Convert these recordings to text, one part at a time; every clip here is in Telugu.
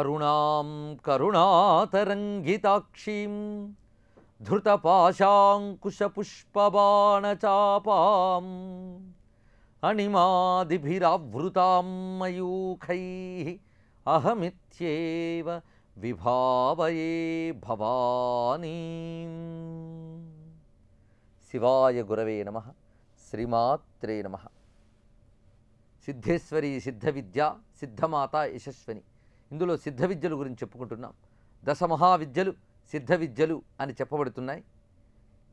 अरुणां करुणातरङ्गिताक्षीं धृतपाशाङ्कुशपुष्पबाणचापाम् अणिमादिभिरावृतां मयूखैः अहमित्येव विभावये भवानीं शिवाय गुरवे नमः श्रीमात्रे नमः सिद्धेश्वरी सिद्धविद्या सिद्धमाता यशस्विनी ఇందులో సిద్ధ విద్యలు గురించి చెప్పుకుంటున్నాం దశ మహావిద్యలు సిద్ధ విద్యలు అని చెప్పబడుతున్నాయి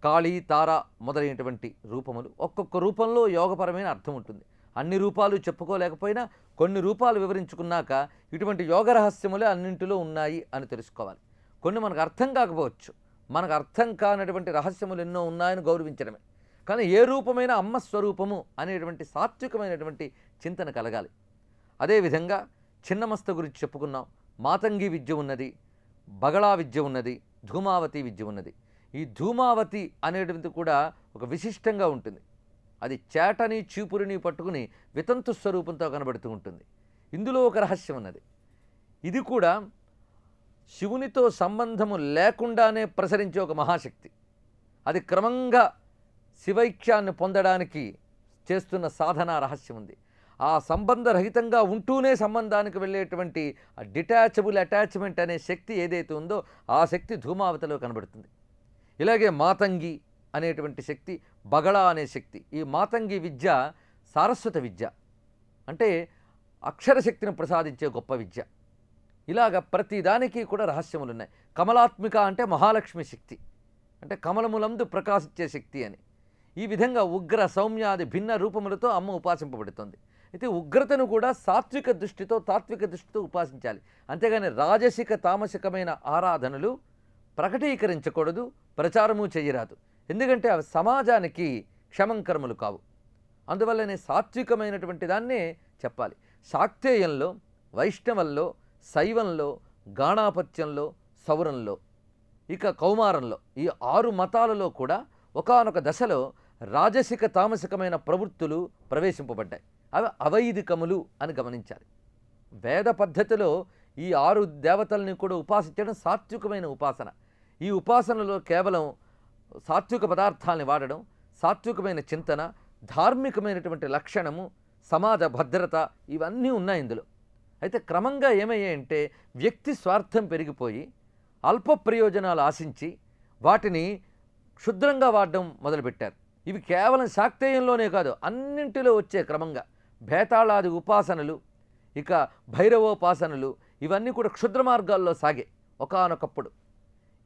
కాళీ తార మొదలైనటువంటి రూపములు ఒక్కొక్క రూపంలో యోగపరమైన అర్థం ఉంటుంది అన్ని రూపాలు చెప్పుకోలేకపోయినా కొన్ని రూపాలు వివరించుకున్నాక ఇటువంటి యోగ రహస్యములే అన్నింటిలో ఉన్నాయి అని తెలుసుకోవాలి కొన్ని మనకు అర్థం కాకపోవచ్చు మనకు అర్థం కానటువంటి రహస్యములు ఎన్నో ఉన్నాయని గౌరవించడమే కానీ ఏ రూపమైన అమ్మ స్వరూపము అనేటువంటి సాత్వికమైనటువంటి చింతన కలగాలి అదేవిధంగా చిన్నమస్త గురించి చెప్పుకున్నాం మాతంగి విద్య ఉన్నది బగళా విద్య ఉన్నది ధూమావతి విద్య ఉన్నది ఈ ధూమావతి అనేటువంటిది కూడా ఒక విశిష్టంగా ఉంటుంది అది చేటని చీపురిని పట్టుకుని వితంతు స్వరూపంతో కనబడుతూ ఉంటుంది ఇందులో ఒక రహస్యం ఉన్నది ఇది కూడా శివునితో సంబంధము లేకుండానే ప్రసరించే ఒక మహాశక్తి అది క్రమంగా శివైక్యాన్ని పొందడానికి చేస్తున్న సాధన రహస్యం ఉంది ఆ సంబంధరహితంగా ఉంటూనే సంబంధానికి వెళ్ళేటువంటి డిటాచబుల్ అటాచ్మెంట్ అనే శక్తి ఏదైతే ఉందో ఆ శక్తి ధూమావతలో కనబడుతుంది ఇలాగే మాతంగి అనేటువంటి శక్తి బగళ అనే శక్తి ఈ మాతంగి విద్య సారస్వత విద్య అంటే అక్షరశక్తిని ప్రసాదించే గొప్ప విద్య ఇలాగ ప్రతిదానికి కూడా రహస్యములు ఉన్నాయి కమలాత్మిక అంటే మహాలక్ష్మి శక్తి అంటే కమలములందు ప్రకాశించే శక్తి అని ఈ విధంగా ఉగ్ర సౌమ్యాది భిన్న రూపములతో అమ్మ ఉపాసింపబడుతుంది అయితే ఉగ్రతను కూడా సాత్విక దృష్టితో తాత్విక దృష్టితో ఉపాసించాలి అంతేగాని రాజసిక తామసికమైన ఆరాధనలు ప్రకటీకరించకూడదు ప్రచారము చేయరాదు ఎందుకంటే అవి సమాజానికి క్షమంకర్మలు కావు అందువల్లనే సాత్వికమైనటువంటి దాన్నే చెప్పాలి శాక్తేయంలో వైష్ణవంలో శైవంలో గాణాపత్యంలో సౌరంలో ఇక కౌమారంలో ఈ ఆరు మతాలలో కూడా ఒకనొక దశలో రాజసిక తామసికమైన ప్రవృత్తులు ప్రవేశింపబడ్డాయి అవి అవైదికములు అని గమనించాలి వేద పద్ధతిలో ఈ ఆరు దేవతల్ని కూడా ఉపాసించడం సాత్వికమైన ఉపాసన ఈ ఉపాసనలో కేవలం సాత్విక పదార్థాలని వాడడం సాత్వికమైన చింతన ధార్మికమైనటువంటి లక్షణము సమాజ భద్రత ఇవన్నీ ఉన్నాయి ఇందులో అయితే క్రమంగా ఏమయ్యాయంటే వ్యక్తి స్వార్థం పెరిగిపోయి అల్ప ప్రయోజనాలు ఆశించి వాటిని క్షుద్రంగా వాడడం మొదలుపెట్టారు ఇవి కేవలం శాక్తేయంలోనే కాదు అన్నింటిలో వచ్చే క్రమంగా భేతాళాది ఉపాసనలు ఇక భైరవోపాసనలు ఇవన్నీ కూడా క్షుద్ర మార్గాల్లో సాగే ఒకనొకప్పుడు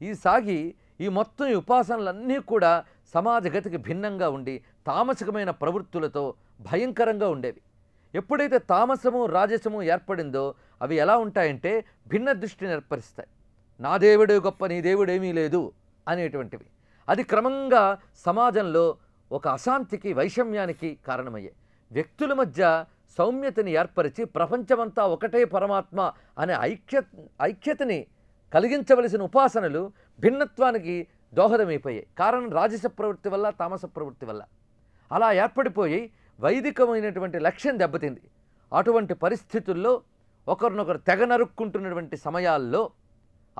ఈ సాగి ఈ మొత్తం ఈ ఉపాసనలన్నీ కూడా సమాజగతికి భిన్నంగా ఉండి తామసికమైన ప్రవృత్తులతో భయంకరంగా ఉండేవి ఎప్పుడైతే తామసము రాజసము ఏర్పడిందో అవి ఎలా ఉంటాయంటే భిన్న దృష్టిని ఏర్పరిస్తాయి నా దేవుడే గొప్ప నీ దేవుడు ఏమీ లేదు అనేటువంటివి అది క్రమంగా సమాజంలో ఒక అశాంతికి వైషమ్యానికి కారణమయ్యాయి వ్యక్తుల మధ్య సౌమ్యతని ఏర్పరిచి ప్రపంచమంతా ఒకటే పరమాత్మ అనే ఐక్య ఐక్యతని కలిగించవలసిన ఉపాసనలు భిన్నత్వానికి దోహదమైపోయాయి కారణం రాజస ప్రవృత్తి వల్ల తామస ప్రవృత్తి వల్ల అలా ఏర్పడిపోయి వైదికమైనటువంటి లక్ష్యం దెబ్బతింది అటువంటి పరిస్థితుల్లో ఒకరినొకరు తెగ నరుక్కుంటున్నటువంటి సమయాల్లో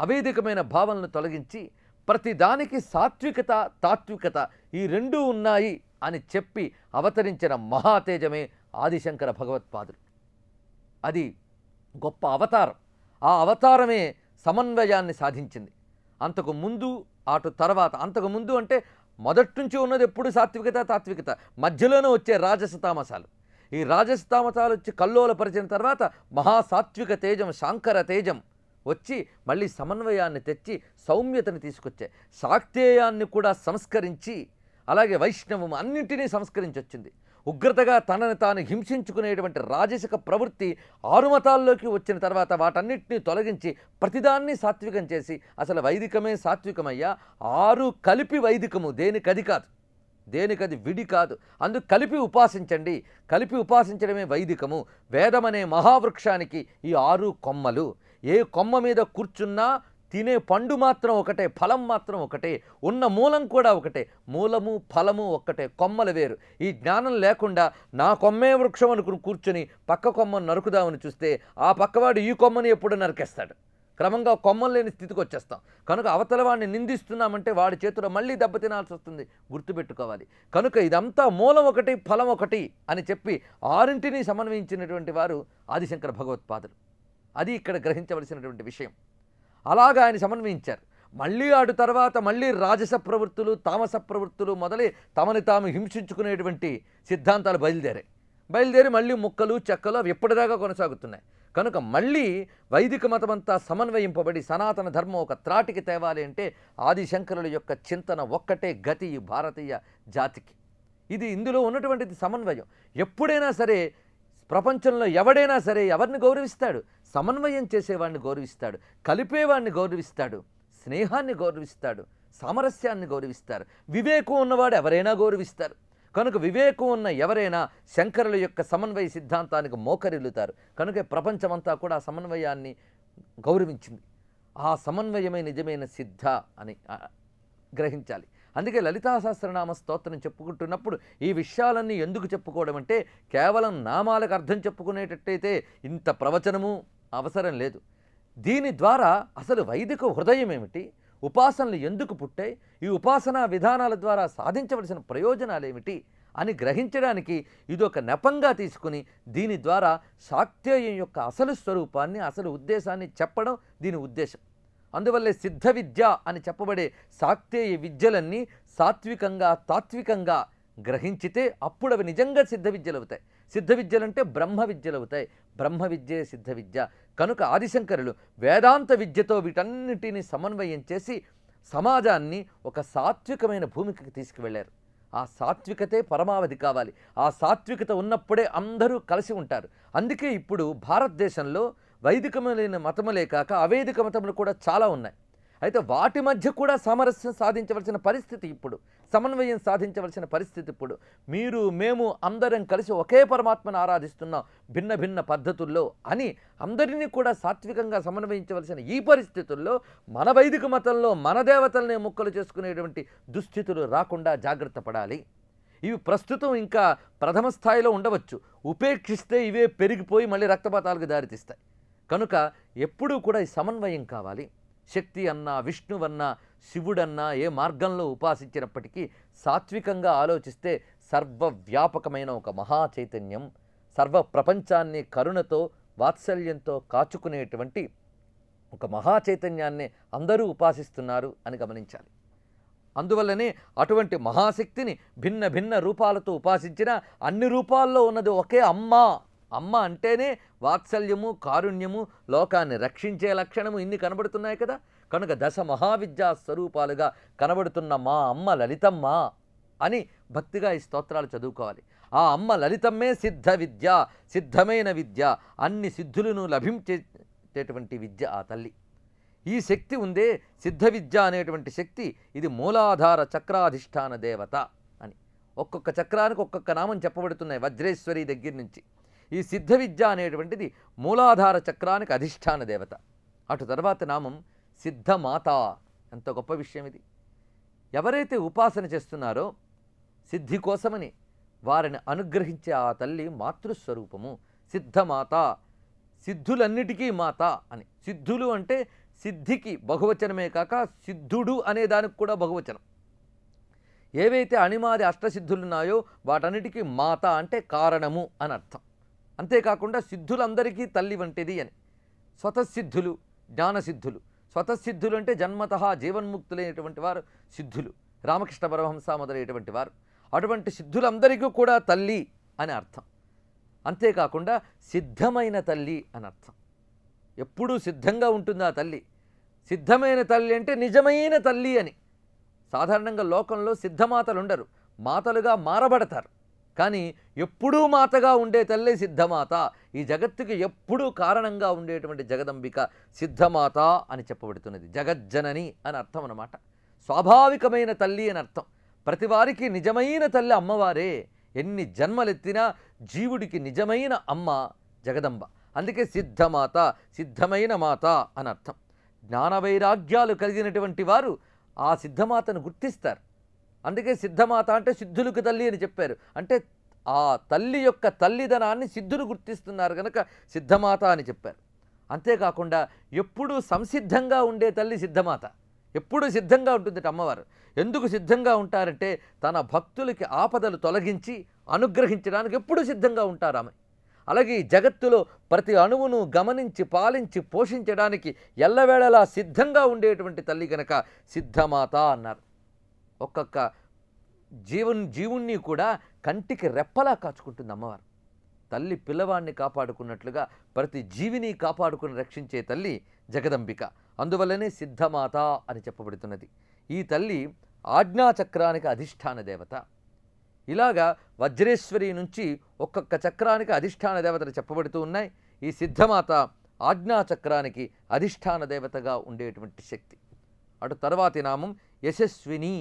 అవేదికమైన భావనలను తొలగించి ప్రతిదానికి సాత్వికత తాత్వికత ఈ రెండూ ఉన్నాయి అని చెప్పి అవతరించిన మహాతేజమే ఆదిశంకర భగవత్పాదులు అది గొప్ప అవతారం ఆ అవతారమే సమన్వయాన్ని సాధించింది అంతకు ముందు అటు తర్వాత అంతకు ముందు అంటే మొదటి నుంచి ఉన్నది ఎప్పుడు సాత్వికత తాత్వికత మధ్యలోనే వచ్చే రాజస తామసాలు ఈ రాజస తామసాలు వచ్చి కల్లోలపరిచిన తర్వాత మహాసాత్విక తేజం శాంకర తేజం వచ్చి మళ్ళీ సమన్వయాన్ని తెచ్చి సౌమ్యతను తీసుకొచ్చాయి సాక్తేయాన్ని కూడా సంస్కరించి అలాగే వైష్ణవం అన్నింటినీ సంస్కరించొచ్చింది ఉగ్రతగా తనని తాను హింసించుకునేటువంటి రాజసిక ప్రవృత్తి ఆరుమతాల్లోకి వచ్చిన తర్వాత వాటన్నిటిని తొలగించి ప్రతిదాన్ని సాత్వికం చేసి అసలు వైదికమే సాత్వికమయ్యా ఆరు కలిపి వైదికము దేనికది కాదు దేనికది విడి కాదు అందు కలిపి ఉపాసించండి కలిపి ఉపాసించడమే వైదికము వేదమనే మహావృక్షానికి ఈ ఆరు కొమ్మలు ఏ కొమ్మ మీద కూర్చున్నా తినే పండు మాత్రం ఒకటే ఫలం మాత్రం ఒకటే ఉన్న మూలం కూడా ఒకటే మూలము ఫలము ఒక్కటే కొమ్మలు వేరు ఈ జ్ఞానం లేకుండా నా కొమ్మే వృక్షం అనుకుని కూర్చొని పక్క కొమ్మను నరుకుదామని చూస్తే ఆ పక్కవాడు ఈ కొమ్మని ఎప్పుడు నరికేస్తాడు క్రమంగా కొమ్మలు లేని స్థితికి వచ్చేస్తాం కనుక అవతల వాడిని నిందిస్తున్నామంటే వాడి చేతిలో మళ్ళీ దెబ్బ తినాల్సి వస్తుంది గుర్తుపెట్టుకోవాలి కనుక ఇదంతా మూలం ఒకటి ఫలం ఒకటి అని చెప్పి ఆరింటిని సమన్వయించినటువంటి వారు ఆదిశంకర భగవత్పాదులు అది ఇక్కడ గ్రహించవలసినటువంటి విషయం అలాగా ఆయన సమన్వయించారు మళ్ళీ ఆడు తర్వాత మళ్ళీ రాజస ప్రవృత్తులు తామస ప్రవృత్తులు మొదలై తమని తాము హింసించుకునేటువంటి సిద్ధాంతాలు బయలుదేరాయి బయలుదేరి మళ్ళీ ముక్కలు చెక్కలు అవి ఎప్పటిదాకా కొనసాగుతున్నాయి కనుక మళ్ళీ వైదిక మతమంతా సమన్వయింపబడి సనాతన ధర్మం ఒక త్రాటికి తేవాలి అంటే ఆదిశంకరుల యొక్క చింతన ఒక్కటే గతి ఈ భారతీయ జాతికి ఇది ఇందులో ఉన్నటువంటిది సమన్వయం ఎప్పుడైనా సరే ప్రపంచంలో ఎవడైనా సరే ఎవరిని గౌరవిస్తాడు సమన్వయం చేసేవాడిని గౌరవిస్తాడు కలిపేవాడిని గౌరవిస్తాడు స్నేహాన్ని గౌరవిస్తాడు సామరస్యాన్ని గౌరవిస్తారు వివేకం ఉన్నవాడు ఎవరైనా గౌరవిస్తారు కనుక వివేకం ఉన్న ఎవరైనా శంకరుల యొక్క సమన్వయ సిద్ధాంతానికి మోకరిల్లుతారు కనుక ప్రపంచమంతా కూడా ఆ సమన్వయాన్ని గౌరవించింది ఆ సమన్వయమే నిజమైన సిద్ధ అని గ్రహించాలి అందుకే లలితా సహస్రనామ స్తోత్రం చెప్పుకుంటున్నప్పుడు ఈ విషయాలన్నీ ఎందుకు చెప్పుకోవడం అంటే కేవలం నామాలకు అర్థం చెప్పుకునేటట్టయితే ఇంత ప్రవచనము అవసరం లేదు దీని ద్వారా అసలు వైదిక హృదయం ఏమిటి ఉపాసనలు ఎందుకు పుట్టాయి ఈ ఉపాసనా విధానాల ద్వారా సాధించవలసిన ప్రయోజనాలు ఏమిటి అని గ్రహించడానికి ఇదొక నెపంగా తీసుకుని దీని ద్వారా శాక్తేయం యొక్క అసలు స్వరూపాన్ని అసలు ఉద్దేశాన్ని చెప్పడం దీని ఉద్దేశం అందువల్లే సిద్ధ విద్య అని చెప్పబడే శాక్తేయ విద్యలన్నీ సాత్వికంగా తాత్వికంగా గ్రహించితే అప్పుడు అవి నిజంగా సిద్ధ విద్యలు అవుతాయి సిద్ధ విద్యలు అంటే బ్రహ్మ విద్యలు అవుతాయి బ్రహ్మ విద్యే సిద్ధ విద్య కనుక ఆదిశంకరులు వేదాంత విద్యతో వీటన్నిటిని సమన్వయం చేసి సమాజాన్ని ఒక సాత్వికమైన భూమికి తీసుకువెళ్ళారు ఆ సాత్వికతే పరమావధి కావాలి ఆ సాత్వికత ఉన్నప్పుడే అందరూ కలిసి ఉంటారు అందుకే ఇప్పుడు భారతదేశంలో వైదికములైన మతములే కాక అవేదిక మతములు కూడా చాలా ఉన్నాయి అయితే వాటి మధ్య కూడా సామరస్యం సాధించవలసిన పరిస్థితి ఇప్పుడు సమన్వయం సాధించవలసిన పరిస్థితి ఇప్పుడు మీరు మేము అందరం కలిసి ఒకే పరమాత్మను ఆరాధిస్తున్నాం భిన్న భిన్న పద్ధతుల్లో అని అందరినీ కూడా సాత్వికంగా సమన్వయించవలసిన ఈ పరిస్థితుల్లో మన వైదిక మతంలో మన దేవతల్ని ముక్కలు చేసుకునేటువంటి దుస్థితులు రాకుండా జాగ్రత్త పడాలి ఇవి ప్రస్తుతం ఇంకా ప్రథమ స్థాయిలో ఉండవచ్చు ఉపేక్షిస్తే ఇవే పెరిగిపోయి మళ్ళీ రక్తపాతాలకు దారితీస్తాయి కనుక ఎప్పుడూ కూడా ఈ సమన్వయం కావాలి శక్తి అన్నా విష్ణువన్నా శివుడన్నా ఏ మార్గంలో ఉపాసించినప్పటికీ సాత్వికంగా ఆలోచిస్తే సర్వవ్యాపకమైన ఒక మహా చైతన్యం సర్వ ప్రపంచాన్ని కరుణతో వాత్సల్యంతో కాచుకునేటువంటి ఒక మహా చైతన్యాన్ని అందరూ ఉపాసిస్తున్నారు అని గమనించాలి అందువల్లనే అటువంటి మహాశక్తిని భిన్న భిన్న రూపాలతో ఉపాసించిన అన్ని రూపాల్లో ఉన్నది ఒకే అమ్మ అమ్మ అంటేనే వాత్సల్యము కారుణ్యము లోకాన్ని రక్షించే లక్షణము ఇన్ని కనబడుతున్నాయి కదా కనుక దశ మహావిద్యా స్వరూపాలుగా కనబడుతున్న మా అమ్మ లలితమ్మ అని భక్తిగా ఈ స్తోత్రాలు చదువుకోవాలి ఆ అమ్మ లలితమ్మే సిద్ధ విద్య సిద్ధమైన విద్య అన్ని సిద్ధులను లభించేటటువంటి విద్య ఆ తల్లి ఈ శక్తి ఉందే సిద్ధ విద్య అనేటువంటి శక్తి ఇది మూలాధార చక్రాధిష్టాన దేవత అని ఒక్కొక్క చక్రానికి ఒక్కొక్క నామం చెప్పబడుతున్నాయి వజ్రేశ్వరి దగ్గర నుంచి ఈ సిద్ధ విద్య అనేటువంటిది మూలాధార చక్రానికి అధిష్టాన దేవత అటు తర్వాత నామం సిద్ధమాత ఎంత గొప్ప విషయం ఇది ఎవరైతే ఉపాసన చేస్తున్నారో సిద్ధి కోసమని వారిని అనుగ్రహించే ఆ తల్లి మాతృస్వరూపము సిద్ధమాత సిద్ధులన్నిటికీ మాత అని సిద్ధులు అంటే సిద్ధికి బహువచనమే కాక సిద్ధుడు అనే దానికి కూడా బహువచనం ఏవైతే అణిమాది అష్టసిద్ధులున్నాయో వాటన్నిటికీ మాత అంటే కారణము అని అర్థం అంతేకాకుండా సిద్ధులందరికీ తల్లి వంటిది అని స్వతసిద్ధులు జ్ఞానసిద్ధులు స్వతసిద్ధులు అంటే జన్మత జీవన్ముక్తులైనటువంటి వారు సిద్ధులు రామకృష్ణ పరమహంస మొదలైనటువంటి వారు అటువంటి సిద్ధులందరికీ కూడా తల్లి అని అర్థం అంతేకాకుండా సిద్ధమైన తల్లి అని అర్థం ఎప్పుడూ సిద్ధంగా ఉంటుంది ఆ తల్లి సిద్ధమైన తల్లి అంటే నిజమైన తల్లి అని సాధారణంగా లోకంలో సిద్ధమాతలు ఉండరు మాతలుగా మారబడతారు కానీ ఎప్పుడూ మాతగా ఉండే తల్లే సిద్ధమాత ఈ జగత్తుకి ఎప్పుడూ కారణంగా ఉండేటువంటి జగదంబిక సిద్ధమాత అని చెప్పబడుతున్నది జగజ్జనని అని అర్థం అన్నమాట స్వాభావికమైన తల్లి అని అర్థం ప్రతి వారికి నిజమైన తల్లి అమ్మవారే ఎన్ని జన్మలెత్తినా జీవుడికి నిజమైన అమ్మ జగదంబ అందుకే సిద్ధమాత సిద్ధమైన మాత అని అర్థం జ్ఞాన వైరాగ్యాలు కలిగినటువంటి వారు ఆ సిద్ధమాతను గుర్తిస్తారు అందుకే సిద్ధమాత అంటే సిద్ధులకు తల్లి అని చెప్పారు అంటే ఆ తల్లి యొక్క తల్లిదనాన్ని సిద్ధులు గుర్తిస్తున్నారు కనుక సిద్ధమాత అని చెప్పారు అంతేకాకుండా ఎప్పుడూ సంసిద్ధంగా ఉండే తల్లి సిద్ధమాత ఎప్పుడూ సిద్ధంగా ఉంటుంది అమ్మవారు ఎందుకు సిద్ధంగా ఉంటారంటే తన భక్తులకి ఆపదలు తొలగించి అనుగ్రహించడానికి ఎప్పుడూ సిద్ధంగా ఉంటారు ఆమె అలాగే జగత్తులో ప్రతి అణువును గమనించి పాలించి పోషించడానికి ఎల్లవేళలా సిద్ధంగా ఉండేటువంటి తల్లి కనుక సిద్ధమాత అన్నారు ఒక్కొక్క జీవన్ జీవుణ్ణి కూడా కంటికి రెప్పలా కాచుకుంటుంది అమ్మవారు తల్లి పిల్లవాడిని కాపాడుకున్నట్లుగా ప్రతి జీవిని కాపాడుకుని రక్షించే తల్లి జగదంబిక అందువల్లనే సిద్ధమాత అని చెప్పబడుతున్నది ఈ తల్లి ఆజ్ఞాచక్రానికి అధిష్టాన దేవత ఇలాగా వజ్రేశ్వరి నుంచి ఒక్కొక్క చక్రానికి అధిష్టాన దేవతలు చెప్పబడుతూ ఉన్నాయి ఈ సిద్ధమాత ఆజ్ఞాచక్రానికి అధిష్టాన దేవతగా ఉండేటువంటి శక్తి అటు తర్వాతి నామం యశస్విని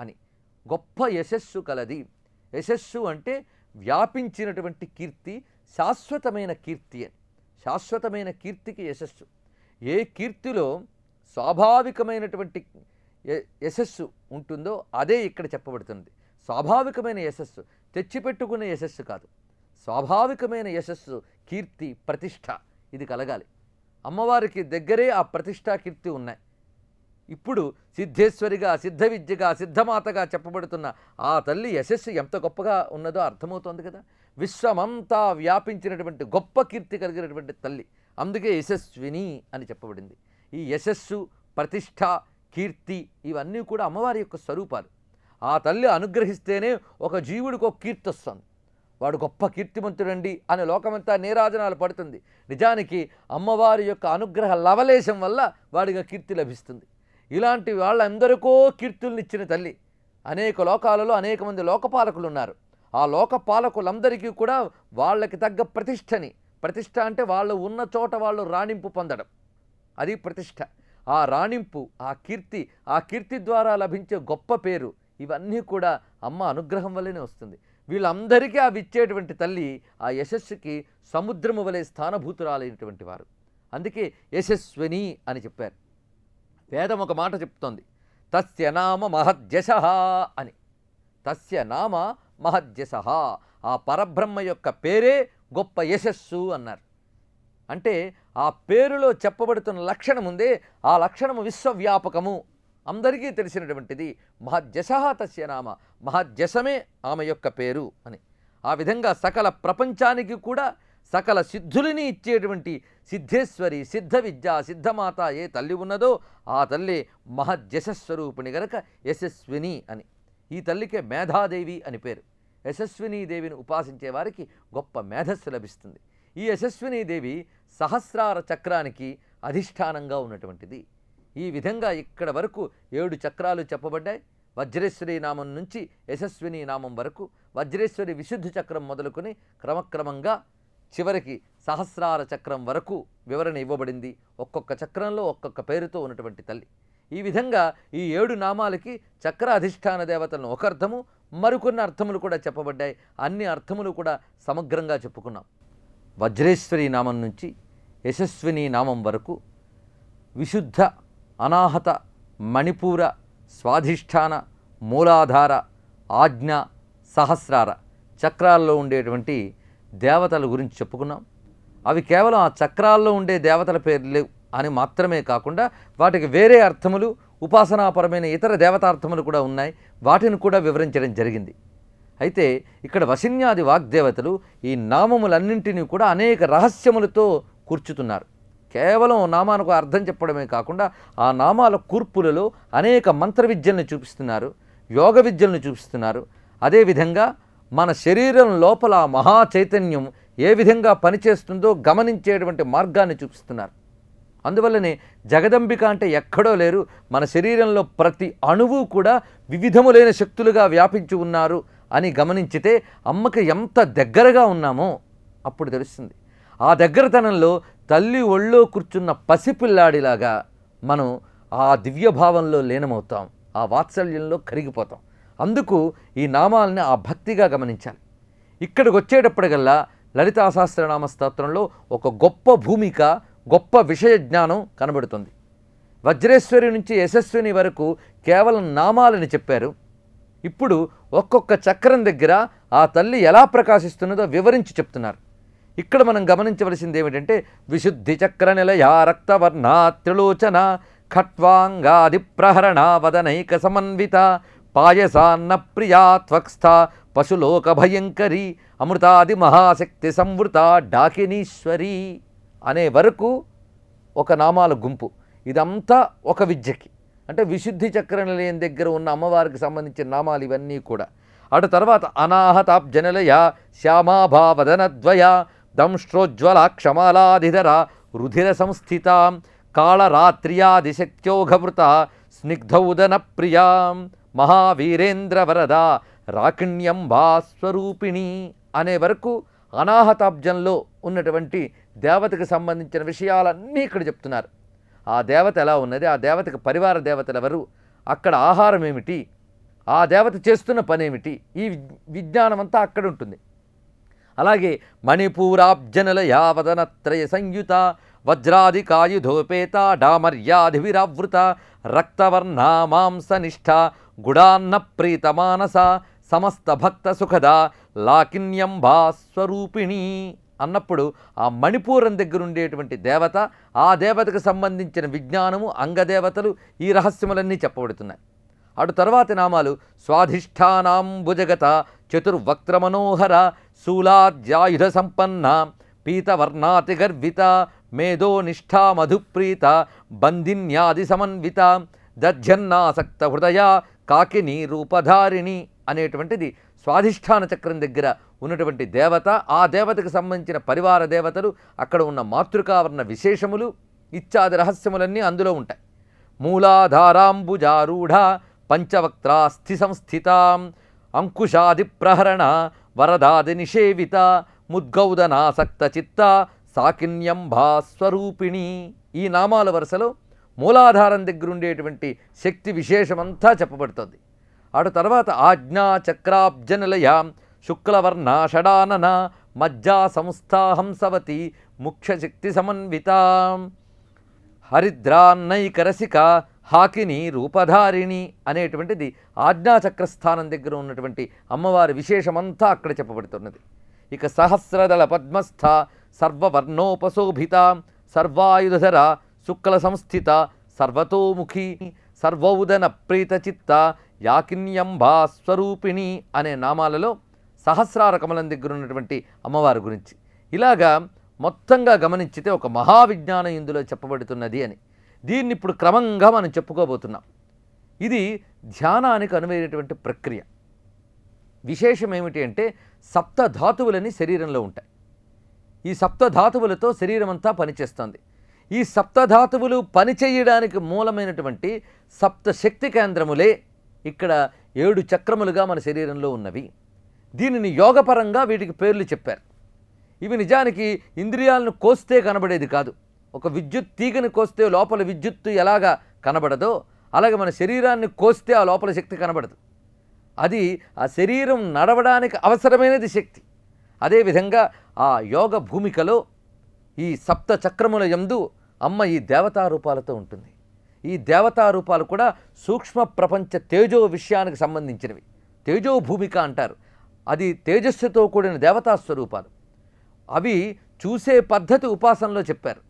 అని గొప్ప యశస్సు కలది యశస్సు అంటే వ్యాపించినటువంటి కీర్తి శాశ్వతమైన కీర్తి అని శాశ్వతమైన కీర్తికి యశస్సు ఏ కీర్తిలో స్వాభావికమైనటువంటి యశస్సు ఉంటుందో అదే ఇక్కడ చెప్పబడుతుంది స్వాభావికమైన యశస్సు తెచ్చిపెట్టుకునే యశస్సు కాదు స్వాభావికమైన యశస్సు కీర్తి ప్రతిష్ట ఇది కలగాలి అమ్మవారికి దగ్గరే ఆ ప్రతిష్టా కీర్తి ఉన్నాయి ఇప్పుడు సిద్ధేశ్వరిగా సిద్ధ విద్యగా సిద్ధమాతగా చెప్పబడుతున్న ఆ తల్లి యశస్సు ఎంత గొప్పగా ఉన్నదో అర్థమవుతోంది కదా విశ్వమంతా వ్యాపించినటువంటి గొప్ప కీర్తి కలిగినటువంటి తల్లి అందుకే యశస్విని అని చెప్పబడింది ఈ యశస్సు ప్రతిష్ట కీర్తి ఇవన్నీ కూడా అమ్మవారి యొక్క స్వరూపాలు ఆ తల్లి అనుగ్రహిస్తేనే ఒక జీవుడికి ఒక కీర్తి వస్తుంది వాడు గొప్ప కీర్తిమంతుడండి అనే లోకమంతా నీరాజనాలు పడుతుంది నిజానికి అమ్మవారి యొక్క అనుగ్రహ లవలేశం వల్ల వాడిగా కీర్తి లభిస్తుంది ఇలాంటి వాళ్ళందరికో కీర్తుల్నిచ్చిన తల్లి అనేక లోకాలలో అనేక మంది లోకపాలకులు ఉన్నారు ఆ లోకపాలకులందరికీ కూడా వాళ్ళకి తగ్గ ప్రతిష్టని ప్రతిష్ట అంటే వాళ్ళు ఉన్న చోట వాళ్ళు రాణింపు పొందడం అది ప్రతిష్ట ఆ రాణింపు ఆ కీర్తి ఆ కీర్తి ద్వారా లభించే గొప్ప పేరు ఇవన్నీ కూడా అమ్మ అనుగ్రహం వల్లనే వస్తుంది వీళ్ళందరికీ అవి ఇచ్చేటువంటి తల్లి ఆ యశస్సుకి సముద్రము వలె స్థానభూతురాలైనటువంటి వారు అందుకే యశస్విని అని చెప్పారు వేదం ఒక మాట చెప్తోంది తస్య నామ మహద్యశ అని తస్య నామ మహద్యశ ఆ పరబ్రహ్మ యొక్క పేరే గొప్ప యశస్సు అన్నారు అంటే ఆ పేరులో చెప్పబడుతున్న లక్షణం ఉందే ఆ లక్షణము విశ్వవ్యాపకము అందరికీ తెలిసినటువంటిది మహద్యశ తస్య నామ మహద్యశమే ఆమె యొక్క పేరు అని ఆ విధంగా సకల ప్రపంచానికి కూడా సకల సిద్ధులని ఇచ్చేటువంటి సిద్ధేశ్వరి సిద్ధ విద్య సిద్ధమాత ఏ తల్లి ఉన్నదో ఆ తల్లి మహద్యశస్వరూపిణి గనక యశస్విని అని ఈ తల్లికే మేధాదేవి అని పేరు దేవిని ఉపాసించే వారికి గొప్ప మేధస్సు లభిస్తుంది ఈ దేవి సహస్రార చక్రానికి అధిష్టానంగా ఉన్నటువంటిది ఈ విధంగా ఇక్కడ వరకు ఏడు చక్రాలు చెప్పబడ్డాయి వజ్రేశ్వరి నామం నుంచి యశస్విని నామం వరకు వజ్రేశ్వరి విశుద్ధి చక్రం మొదలుకొని క్రమక్రమంగా చివరికి సహస్రార చక్రం వరకు వివరణ ఇవ్వబడింది ఒక్కొక్క చక్రంలో ఒక్కొక్క పేరుతో ఉన్నటువంటి తల్లి ఈ విధంగా ఈ ఏడు నామాలకి చక్ర అధిష్టాన దేవతలను ఒక అర్థము మరికొన్ని అర్థములు కూడా చెప్పబడ్డాయి అన్ని అర్థములు కూడా సమగ్రంగా చెప్పుకున్నాం వజ్రేశ్వరి నామం నుంచి యశస్విని నామం వరకు విశుద్ధ అనాహత మణిపూర స్వాధిష్టాన మూలాధార ఆజ్ఞ సహస్రార చక్రాల్లో ఉండేటువంటి దేవతల గురించి చెప్పుకున్నాం అవి కేవలం ఆ చక్రాల్లో ఉండే దేవతల పేర్లు అని మాత్రమే కాకుండా వాటికి వేరే అర్థములు ఉపాసనాపరమైన ఇతర దేవతార్థములు కూడా ఉన్నాయి వాటిని కూడా వివరించడం జరిగింది అయితే ఇక్కడ వసిన్యాది వాగ్దేవతలు ఈ నామములన్నింటినీ కూడా అనేక రహస్యములతో కూర్చుతున్నారు కేవలం నామానికి అర్థం చెప్పడమే కాకుండా ఆ నామాల కూర్పులలో అనేక మంత్ర విద్యలను చూపిస్తున్నారు యోగ విద్యలను చూపిస్తున్నారు అదేవిధంగా మన శరీరం లోపల మహా చైతన్యం ఏ విధంగా పనిచేస్తుందో గమనించేటువంటి మార్గాన్ని చూపిస్తున్నారు అందువల్లనే జగదంబిక అంటే ఎక్కడో లేరు మన శరీరంలో ప్రతి అణువు కూడా వివిధములైన శక్తులుగా వ్యాపించి ఉన్నారు అని గమనించితే అమ్మకి ఎంత దగ్గరగా ఉన్నామో అప్పుడు తెలుస్తుంది ఆ దగ్గరతనంలో తల్లి ఒళ్ళో కూర్చున్న పసిపిల్లాడిలాగా మనం ఆ దివ్యభావంలో లీనమవుతాం ఆ వాత్సల్యంలో కరిగిపోతాం అందుకు ఈ నామాలని ఆ భక్తిగా గమనించాలి ఇక్కడికి వచ్చేటప్పటికల్లా లలితా సహస్రనామ స్తోత్రంలో ఒక గొప్ప భూమిక గొప్ప విషయ జ్ఞానం కనబడుతుంది వజ్రేశ్వరి నుంచి యశస్విని వరకు కేవలం నామాలని చెప్పారు ఇప్పుడు ఒక్కొక్క చక్రం దగ్గర ఆ తల్లి ఎలా ప్రకాశిస్తున్నదో వివరించి చెప్తున్నారు ఇక్కడ మనం గమనించవలసింది ఏమిటంటే విశుద్ధి చక్ర నిలయ రక్తవర్ణ త్రిలోచన ఖట్వాంగాది ప్రహరణ వదనైక సమన్విత పాయసాన్న ప్రియాత్వక్స్థ త్వక్స్థ పశులోక భయంకరి అమృతాది మహాశక్తి సంవృత డాకినీశ్వరి అనే వరకు ఒక నామాల గుంపు ఇదంతా ఒక విద్యకి అంటే విశుద్ధి చక్ర నిలయం దగ్గర ఉన్న అమ్మవారికి సంబంధించిన నామాలు ఇవన్నీ కూడా అటు తర్వాత అనాహతాబ్జనలయ శ్యామాభావదనద్వయ దంష్ట్రోజ్వల క్షమాలాధిధర రుధిర సంస్థిత కాళరాత్రియాదిశక్త్యోఘవృత స్నిగ్ధౌదన ప్రియాం మహావీరేంద్ర వరద వా స్వరూపిణి అనే వరకు అనాహతాబ్జంలో ఉన్నటువంటి దేవతకు సంబంధించిన విషయాలన్నీ ఇక్కడ చెప్తున్నారు ఆ దేవత ఎలా ఉన్నది ఆ దేవతకు పరివార దేవతలు ఎవరు అక్కడ ఆహారం ఏమిటి ఆ దేవత చేస్తున్న పనేమిటి ఈ విజ్ఞానం అంతా అక్కడ ఉంటుంది అలాగే మణిపూరాబ్జనల యావదనత్రయ సంయుత వజ్రాధికాయుధోపేత డామర్యాధివిరావృత రక్తవర్ణ మాంసనిష్ట గుడాన్న ప్రీతమానస సమస్త భక్త సుఖద లాకిన్యంబా స్వరూపిణి అన్నప్పుడు ఆ మణిపూరం దగ్గర ఉండేటువంటి దేవత ఆ దేవతకు సంబంధించిన విజ్ఞానము అంగదేవతలు ఈ రహస్యములన్నీ చెప్పబడుతున్నాయి అటు తర్వాతి నామాలు స్వాధిష్టానాం భుజగత చతుర్వక్త్రమనోహర శూలాద్యాయుధ సంపన్న పీతవర్ణాతి గర్విత మేధో నిష్ఠా మధుప్రీత బంధిన్యాది సమన్విత దజ్జన్నాసక్త హృదయ కాకిని రూపధారిణి అనేటువంటిది స్వాధిష్టాన చక్రం దగ్గర ఉన్నటువంటి దేవత ఆ దేవతకు సంబంధించిన పరివార దేవతలు అక్కడ ఉన్న మాతృకావర్ణ విశేషములు ఇత్యాది రహస్యములన్నీ అందులో ఉంటాయి మూలాధారాంబుజారూఢ పంచవక్త్రాస్థి సంస్థిత అంకుశాది ప్రహరణ వరదాది నిషేవిత ముద్గౌదనాసక్త చిత్త సాకిన్యంభాస్వరూపిణి ఈ నామాల వరుసలో మూలాధారం దగ్గర ఉండేటువంటి శక్తి విశేషమంతా చెప్పబడుతుంది అటు తర్వాత ఆజ్ఞా చక్రాబ్జనలయ శుక్లవర్ణ షడానన మజ్జా సవతి ముఖ్యశక్తి సమన్విత హరిద్రాన్నైకరసిక హాకిని రూపధారిణి అనేటువంటిది ఆజ్ఞాచక్రస్థానం దగ్గర ఉన్నటువంటి అమ్మవారి విశేషమంతా అక్కడ చెప్పబడుతున్నది ఇక సహస్రదళ పద్మస్థ సర్వవర్ణోపశోభిత సర్వాయుధర శుక్ల సంస్థిత సర్వతోముఖి సర్వౌదన ప్రీతచిత్త యాకిన్యంబా స్వరూపిణి అనే నామాలలో సహస్రార కమలం దగ్గర ఉన్నటువంటి అమ్మవారి గురించి ఇలాగా మొత్తంగా గమనించితే ఒక మహావిజ్ఞానం ఇందులో చెప్పబడుతున్నది అని దీన్ని ఇప్పుడు క్రమంగా మనం చెప్పుకోబోతున్నాం ఇది ధ్యానానికి అనువైనటువంటి ప్రక్రియ విశేషం ఏమిటి అంటే సప్త ధాతువులని శరీరంలో ఉంటాయి ఈ సప్త ధాతువులతో శరీరం అంతా పనిచేస్తుంది ఈ సప్తధాతువులు పనిచేయడానికి మూలమైనటువంటి సప్తశక్తి కేంద్రములే ఇక్కడ ఏడు చక్రములుగా మన శరీరంలో ఉన్నవి దీనిని యోగపరంగా వీటికి పేర్లు చెప్పారు ఇవి నిజానికి ఇంద్రియాలను కోస్తే కనబడేది కాదు ఒక విద్యుత్ తీగని కోస్తే లోపల విద్యుత్తు ఎలాగా కనబడదో అలాగే మన శరీరాన్ని కోస్తే ఆ లోపల శక్తి కనబడదు అది ఆ శరీరం నడవడానికి అవసరమైనది శక్తి అదేవిధంగా ఆ యోగ భూమికలో ఈ సప్త చక్రముల ఎందు అమ్మ ఈ దేవతా రూపాలతో ఉంటుంది ఈ దేవతా రూపాలు కూడా సూక్ష్మ ప్రపంచ తేజో విషయానికి సంబంధించినవి తేజో భూమిక అంటారు అది తేజస్సుతో కూడిన దేవతా స్వరూపాలు అవి చూసే పద్ధతి ఉపాసనలో చెప్పారు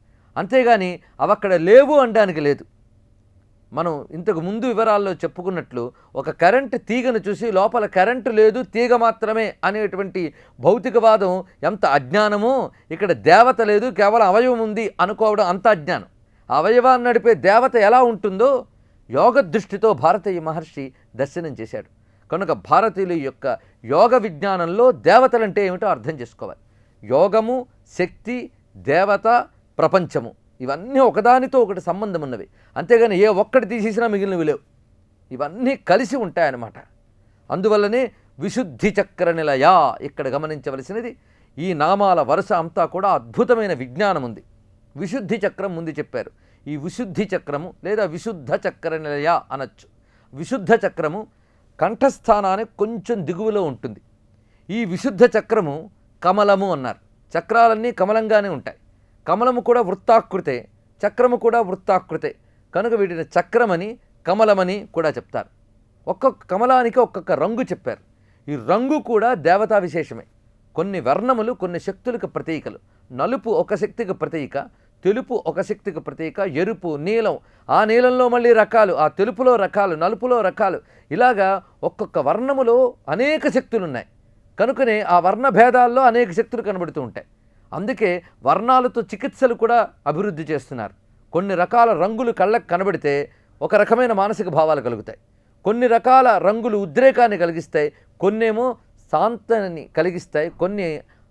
అంతేగాని అవక్కడ లేవు అనడానికి లేదు మనం ఇంతకు ముందు వివరాల్లో చెప్పుకున్నట్లు ఒక కరెంటు తీగను చూసి లోపల కరెంటు లేదు తీగ మాత్రమే అనేటువంటి భౌతికవాదం ఎంత అజ్ఞానమో ఇక్కడ దేవత లేదు కేవలం అవయవం ఉంది అనుకోవడం అంత అజ్ఞానం అవయవాన్ని నడిపే దేవత ఎలా ఉంటుందో యోగ దృష్టితో భారతీయ మహర్షి దర్శనం చేశాడు కనుక భారతీయుల యొక్క యోగ విజ్ఞానంలో దేవతలంటే ఏమిటో అర్థం చేసుకోవాలి యోగము శక్తి దేవత ప్రపంచము ఇవన్నీ ఒకదానితో ఒకటి సంబంధం ఉన్నవి అంతేగాని ఏ ఒక్కటి తీసేసినా మిగిలినవి లేవు ఇవన్నీ కలిసి ఉంటాయన్నమాట అందువల్లనే విశుద్ధి చక్ర నిలయ ఇక్కడ గమనించవలసినది ఈ నామాల వరుస అంతా కూడా అద్భుతమైన విజ్ఞానం ఉంది విశుద్ధి చక్రం ముందు చెప్పారు ఈ విశుద్ధి చక్రము లేదా విశుద్ధ చక్ర నిలయ అనొచ్చు విశుద్ధ చక్రము కంఠస్థానానికి కొంచెం దిగువలో ఉంటుంది ఈ విశుద్ధ చక్రము కమలము అన్నారు చక్రాలన్నీ కమలంగానే ఉంటాయి కమలము కూడా వృత్తాకృతే చక్రము కూడా వృత్తాకృతే కనుక వీటిని చక్రమని కమలమని కూడా చెప్తారు ఒక్కొక్క కమలానికి ఒక్కొక్క రంగు చెప్పారు ఈ రంగు కూడా దేవతా విశేషమే కొన్ని వర్ణములు కొన్ని శక్తులకు ప్రతీకలు నలుపు ఒక శక్తికి ప్రతీక తెలుపు ఒక శక్తికి ప్రతీక ఎరుపు నీలం ఆ నీలంలో మళ్ళీ రకాలు ఆ తెలుపులో రకాలు నలుపులో రకాలు ఇలాగా ఒక్కొక్క వర్ణములో అనేక శక్తులు ఉన్నాయి కనుకనే ఆ వర్ణ భేదాల్లో అనేక శక్తులు కనబడుతూ ఉంటాయి అందుకే వర్ణాలతో చికిత్సలు కూడా అభివృద్ధి చేస్తున్నారు కొన్ని రకాల రంగులు కళ్ళకు కనబడితే ఒక రకమైన మానసిక భావాలు కలుగుతాయి కొన్ని రకాల రంగులు ఉద్రేకాన్ని కలిగిస్తాయి కొన్నేమో శాంతని కలిగిస్తాయి కొన్ని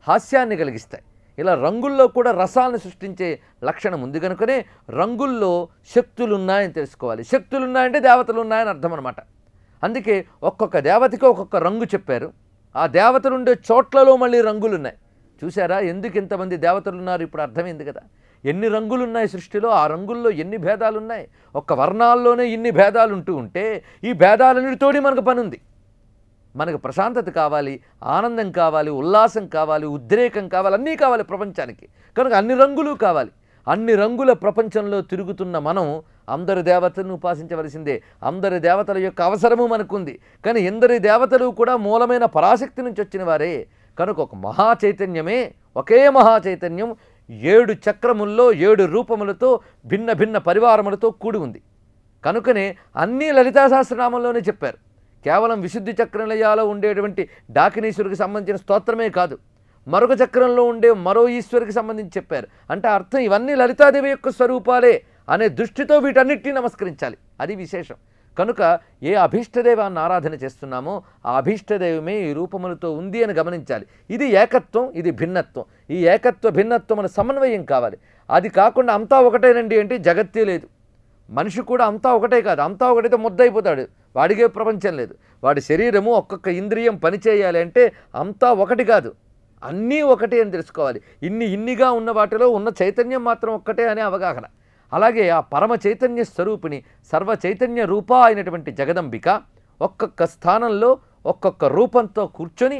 హాస్యాన్ని కలిగిస్తాయి ఇలా రంగుల్లో కూడా రసాలను సృష్టించే లక్షణం ఉంది కనుకనే రంగుల్లో శక్తులు ఉన్నాయని తెలుసుకోవాలి శక్తులు ఉన్నాయంటే దేవతలు ఉన్నాయని అర్థం అనమాట అందుకే ఒక్కొక్క దేవతకి ఒక్కొక్క రంగు చెప్పారు ఆ దేవతలు ఉండే చోట్లలో మళ్ళీ రంగులు ఉన్నాయి చూసారా ఎందుకు ఇంతమంది దేవతలు ఉన్నారు ఇప్పుడు అర్థమైంది కదా ఎన్ని రంగులు ఉన్నాయి సృష్టిలో ఆ రంగుల్లో ఎన్ని భేదాలు ఉన్నాయి ఒక్క వర్ణాల్లోనే ఇన్ని భేదాలు ఉంటూ ఉంటే ఈ భేదాలన్నిటితోటి మనకు పని ఉంది మనకు ప్రశాంతత కావాలి ఆనందం కావాలి ఉల్లాసం కావాలి ఉద్రేకం కావాలి అన్నీ కావాలి ప్రపంచానికి కనుక అన్ని రంగులు కావాలి అన్ని రంగుల ప్రపంచంలో తిరుగుతున్న మనం అందరి దేవతలను ఉపాసించవలసిందే అందరి దేవతల యొక్క అవసరము మనకుంది కానీ ఎందరి దేవతలు కూడా మూలమైన పరాశక్తి నుంచి వచ్చిన వారే కనుక ఒక మహా చైతన్యమే ఒకే మహా చైతన్యం ఏడు చక్రముల్లో ఏడు రూపములతో భిన్న భిన్న పరివారములతో కూడి ఉంది కనుకనే అన్నీ లలితా సహస్రనామంలోనే చెప్పారు కేవలం విశుద్ధి చక్రలయాలో ఉండేటువంటి డాకినీశ్వరికి సంబంధించిన స్తోత్రమే కాదు మరొక చక్రంలో ఉండే మరో ఈశ్వరికి సంబంధించి చెప్పారు అంటే అర్థం ఇవన్నీ లలితాదేవి యొక్క స్వరూపాలే అనే దృష్టితో వీటన్నిటినీ నమస్కరించాలి అది విశేషం కనుక ఏ అభీష్టదేవాన్ని ఆరాధన చేస్తున్నామో ఆ అభీష్టదేవమే ఈ రూపములతో ఉంది అని గమనించాలి ఇది ఏకత్వం ఇది భిన్నత్వం ఈ ఏకత్వ భిన్నత్వం మన సమన్వయం కావాలి అది కాకుండా అంతా ఒకటేనండి అంటే జగత్తే లేదు మనిషి కూడా అంతా ఒకటే కాదు అంతా ఒకటైతే ముద్దయిపోతాడు వాడికే ప్రపంచం లేదు వాడి శరీరము ఒక్కొక్క ఇంద్రియం పనిచేయాలి అంటే అంతా ఒకటి కాదు అన్నీ ఒకటే అని తెలుసుకోవాలి ఇన్ని ఇన్నిగా ఉన్న వాటిలో ఉన్న చైతన్యం మాత్రం ఒక్కటే అనే అవగాహన అలాగే ఆ పరమ చైతన్య స్వరూపిణి సర్వ చైతన్య రూప అయినటువంటి జగదంబిక ఒక్కొక్క స్థానంలో ఒక్కొక్క రూపంతో కూర్చొని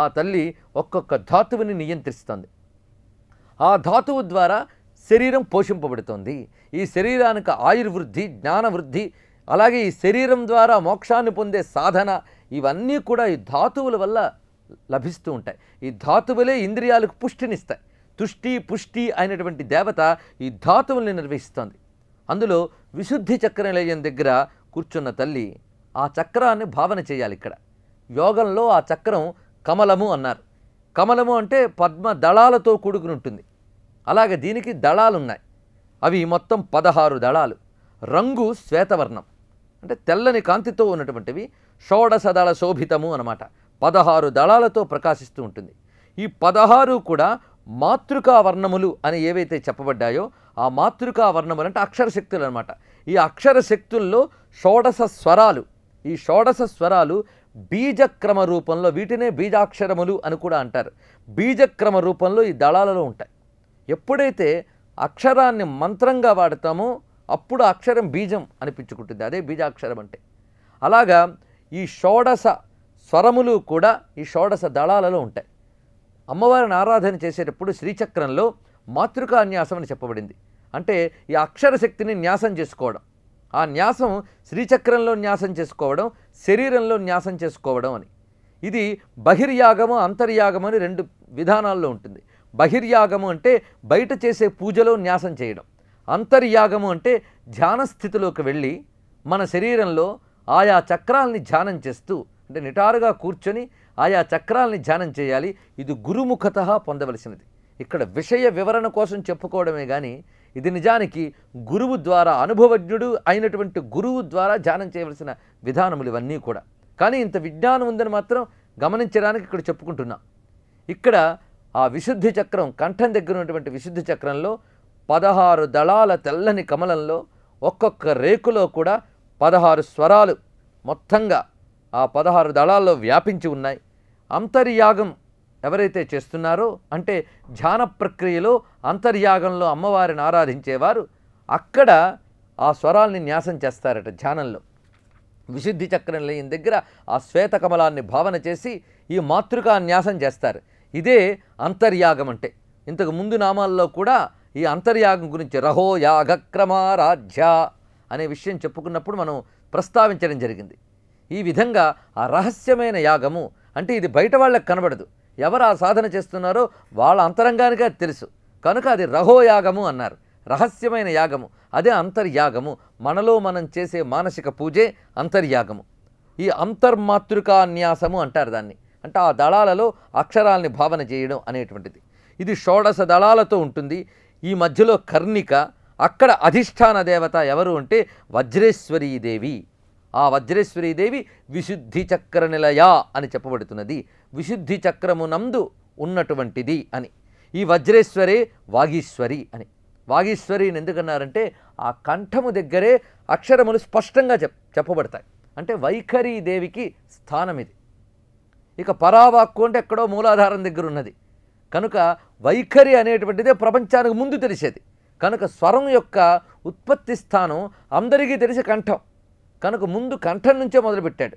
ఆ తల్లి ఒక్కొక్క ధాతువుని నియంత్రిస్తుంది ఆ ధాతువు ద్వారా శరీరం పోషింపబడుతుంది ఈ శరీరానికి ఆయుర్వృద్ధి జ్ఞానవృద్ధి అలాగే ఈ శరీరం ద్వారా మోక్షాన్ని పొందే సాధన ఇవన్నీ కూడా ఈ ధాతువుల వల్ల లభిస్తూ ఉంటాయి ఈ ధాతువులే ఇంద్రియాలకు పుష్టినిస్తాయి తుష్టి పుష్టి అయినటువంటి దేవత ఈ ధాతువుల్ని నిర్వహిస్తోంది అందులో విశుద్ధి నిలయం దగ్గర కూర్చున్న తల్లి ఆ చక్రాన్ని భావన చేయాలి ఇక్కడ యోగంలో ఆ చక్రం కమలము అన్నారు కమలము అంటే పద్మ దళాలతో కూడుకుని ఉంటుంది అలాగే దీనికి దళాలున్నాయి అవి మొత్తం పదహారు దళాలు రంగు శ్వేతవర్ణం అంటే తెల్లని కాంతితో ఉన్నటువంటివి షోడశదళ దళ శోభితము అనమాట పదహారు దళాలతో ప్రకాశిస్తూ ఉంటుంది ఈ పదహారు కూడా మాతృకా వర్ణములు అని ఏవైతే చెప్పబడ్డాయో ఆ మాతృకా వర్ణములు అంటే అక్షరశక్తులు అనమాట ఈ అక్షరశక్తుల్లో షోడశ స్వరాలు ఈ షోడశ స్వరాలు బీజక్రమ రూపంలో వీటినే బీజాక్షరములు అని కూడా అంటారు బీజక్రమ రూపంలో ఈ దళాలలో ఉంటాయి ఎప్పుడైతే అక్షరాన్ని మంత్రంగా వాడతామో అప్పుడు అక్షరం బీజం అనిపించుకుంటుంది అదే బీజాక్షరం అంటే అలాగా ఈ షోడశ స్వరములు కూడా ఈ షోడశ దళాలలో ఉంటాయి అమ్మవారిని ఆరాధన చేసేటప్పుడు శ్రీచక్రంలో మాతృకా న్యాసం అని చెప్పబడింది అంటే ఈ అక్షర శక్తిని న్యాసం చేసుకోవడం ఆ న్యాసం శ్రీచక్రంలో న్యాసం చేసుకోవడం శరీరంలో న్యాసం చేసుకోవడం అని ఇది బహిర్యాగము అంతర్యాగము అని రెండు విధానాల్లో ఉంటుంది బహిర్యాగము అంటే బయట చేసే పూజలో న్యాసం చేయడం అంతర్యాగము అంటే ధ్యాన స్థితిలోకి వెళ్ళి మన శరీరంలో ఆయా చక్రాల్ని ధ్యానం చేస్తూ అంటే నిటారుగా కూర్చొని ఆయా చక్రాలని ధ్యానం చేయాలి ఇది గురుముఖత పొందవలసినది ఇక్కడ విషయ వివరణ కోసం చెప్పుకోవడమే కానీ ఇది నిజానికి గురువు ద్వారా అనుభవజ్ఞుడు అయినటువంటి గురువు ద్వారా ధ్యానం చేయవలసిన విధానములు ఇవన్నీ కూడా కానీ ఇంత విజ్ఞానం ఉందని మాత్రం గమనించడానికి ఇక్కడ చెప్పుకుంటున్నాం ఇక్కడ ఆ విశుద్ధి చక్రం కంఠం దగ్గర ఉన్నటువంటి విశుద్ధి చక్రంలో పదహారు దళాల తెల్లని కమలంలో ఒక్కొక్క రేకులో కూడా పదహారు స్వరాలు మొత్తంగా ఆ పదహారు దళాల్లో వ్యాపించి ఉన్నాయి అంతర్యాగం ఎవరైతే చేస్తున్నారో అంటే ధ్యాన ప్రక్రియలో అంతర్యాగంలో అమ్మవారిని ఆరాధించేవారు అక్కడ ఆ స్వరాల్ని న్యాసం చేస్తారట ధ్యానంలో విశుద్ధి చక్రం లేని దగ్గర ఆ శ్వేత కమలాన్ని భావన చేసి ఈ మాతృకా న్యాసం చేస్తారు ఇదే అంతర్యాగం అంటే ఇంతకు ముందు నామాల్లో కూడా ఈ అంతర్యాగం గురించి రహో యాగక్రమారాధ్య అనే విషయం చెప్పుకున్నప్పుడు మనం ప్రస్తావించడం జరిగింది ఈ విధంగా ఆ రహస్యమైన యాగము అంటే ఇది బయట వాళ్ళకి కనబడదు ఎవరు ఆ సాధన చేస్తున్నారో వాళ్ళ అంతరంగానికే తెలుసు కనుక అది రహోయాగము అన్నారు రహస్యమైన యాగము అదే అంతర్యాగము మనలో మనం చేసే మానసిక పూజే అంతర్యాగము ఈ అంతర్మాతృకాన్యాసము అంటారు దాన్ని అంటే ఆ దళాలలో అక్షరాల్ని భావన చేయడం అనేటువంటిది ఇది షోడశ దళాలతో ఉంటుంది ఈ మధ్యలో కర్ణిక అక్కడ అధిష్టాన దేవత ఎవరు అంటే వజ్రేశ్వరీదేవి ఆ వజ్రేశ్వరీదేవి విశుద్ధి చక్ర నిలయ అని చెప్పబడుతున్నది విశుద్ధి చక్రమునందు ఉన్నటువంటిది అని ఈ వజ్రేశ్వరే వాగీశ్వరి అని వాగీశ్వరిని ఎందుకన్నారంటే ఆ కంఠము దగ్గరే అక్షరములు స్పష్టంగా చెప్ చెప్పబడతాయి అంటే వైఖరి దేవికి స్థానం ఇది ఇక పరావాక్కు అంటే ఎక్కడో మూలాధారం దగ్గర ఉన్నది కనుక వైఖరి అనేటువంటిదే ప్రపంచానికి ముందు తెలిసేది కనుక స్వరం యొక్క ఉత్పత్తి స్థానం అందరికీ తెలిసే కంఠం కనుక ముందు కంఠం నుంచే మొదలుపెట్టాడు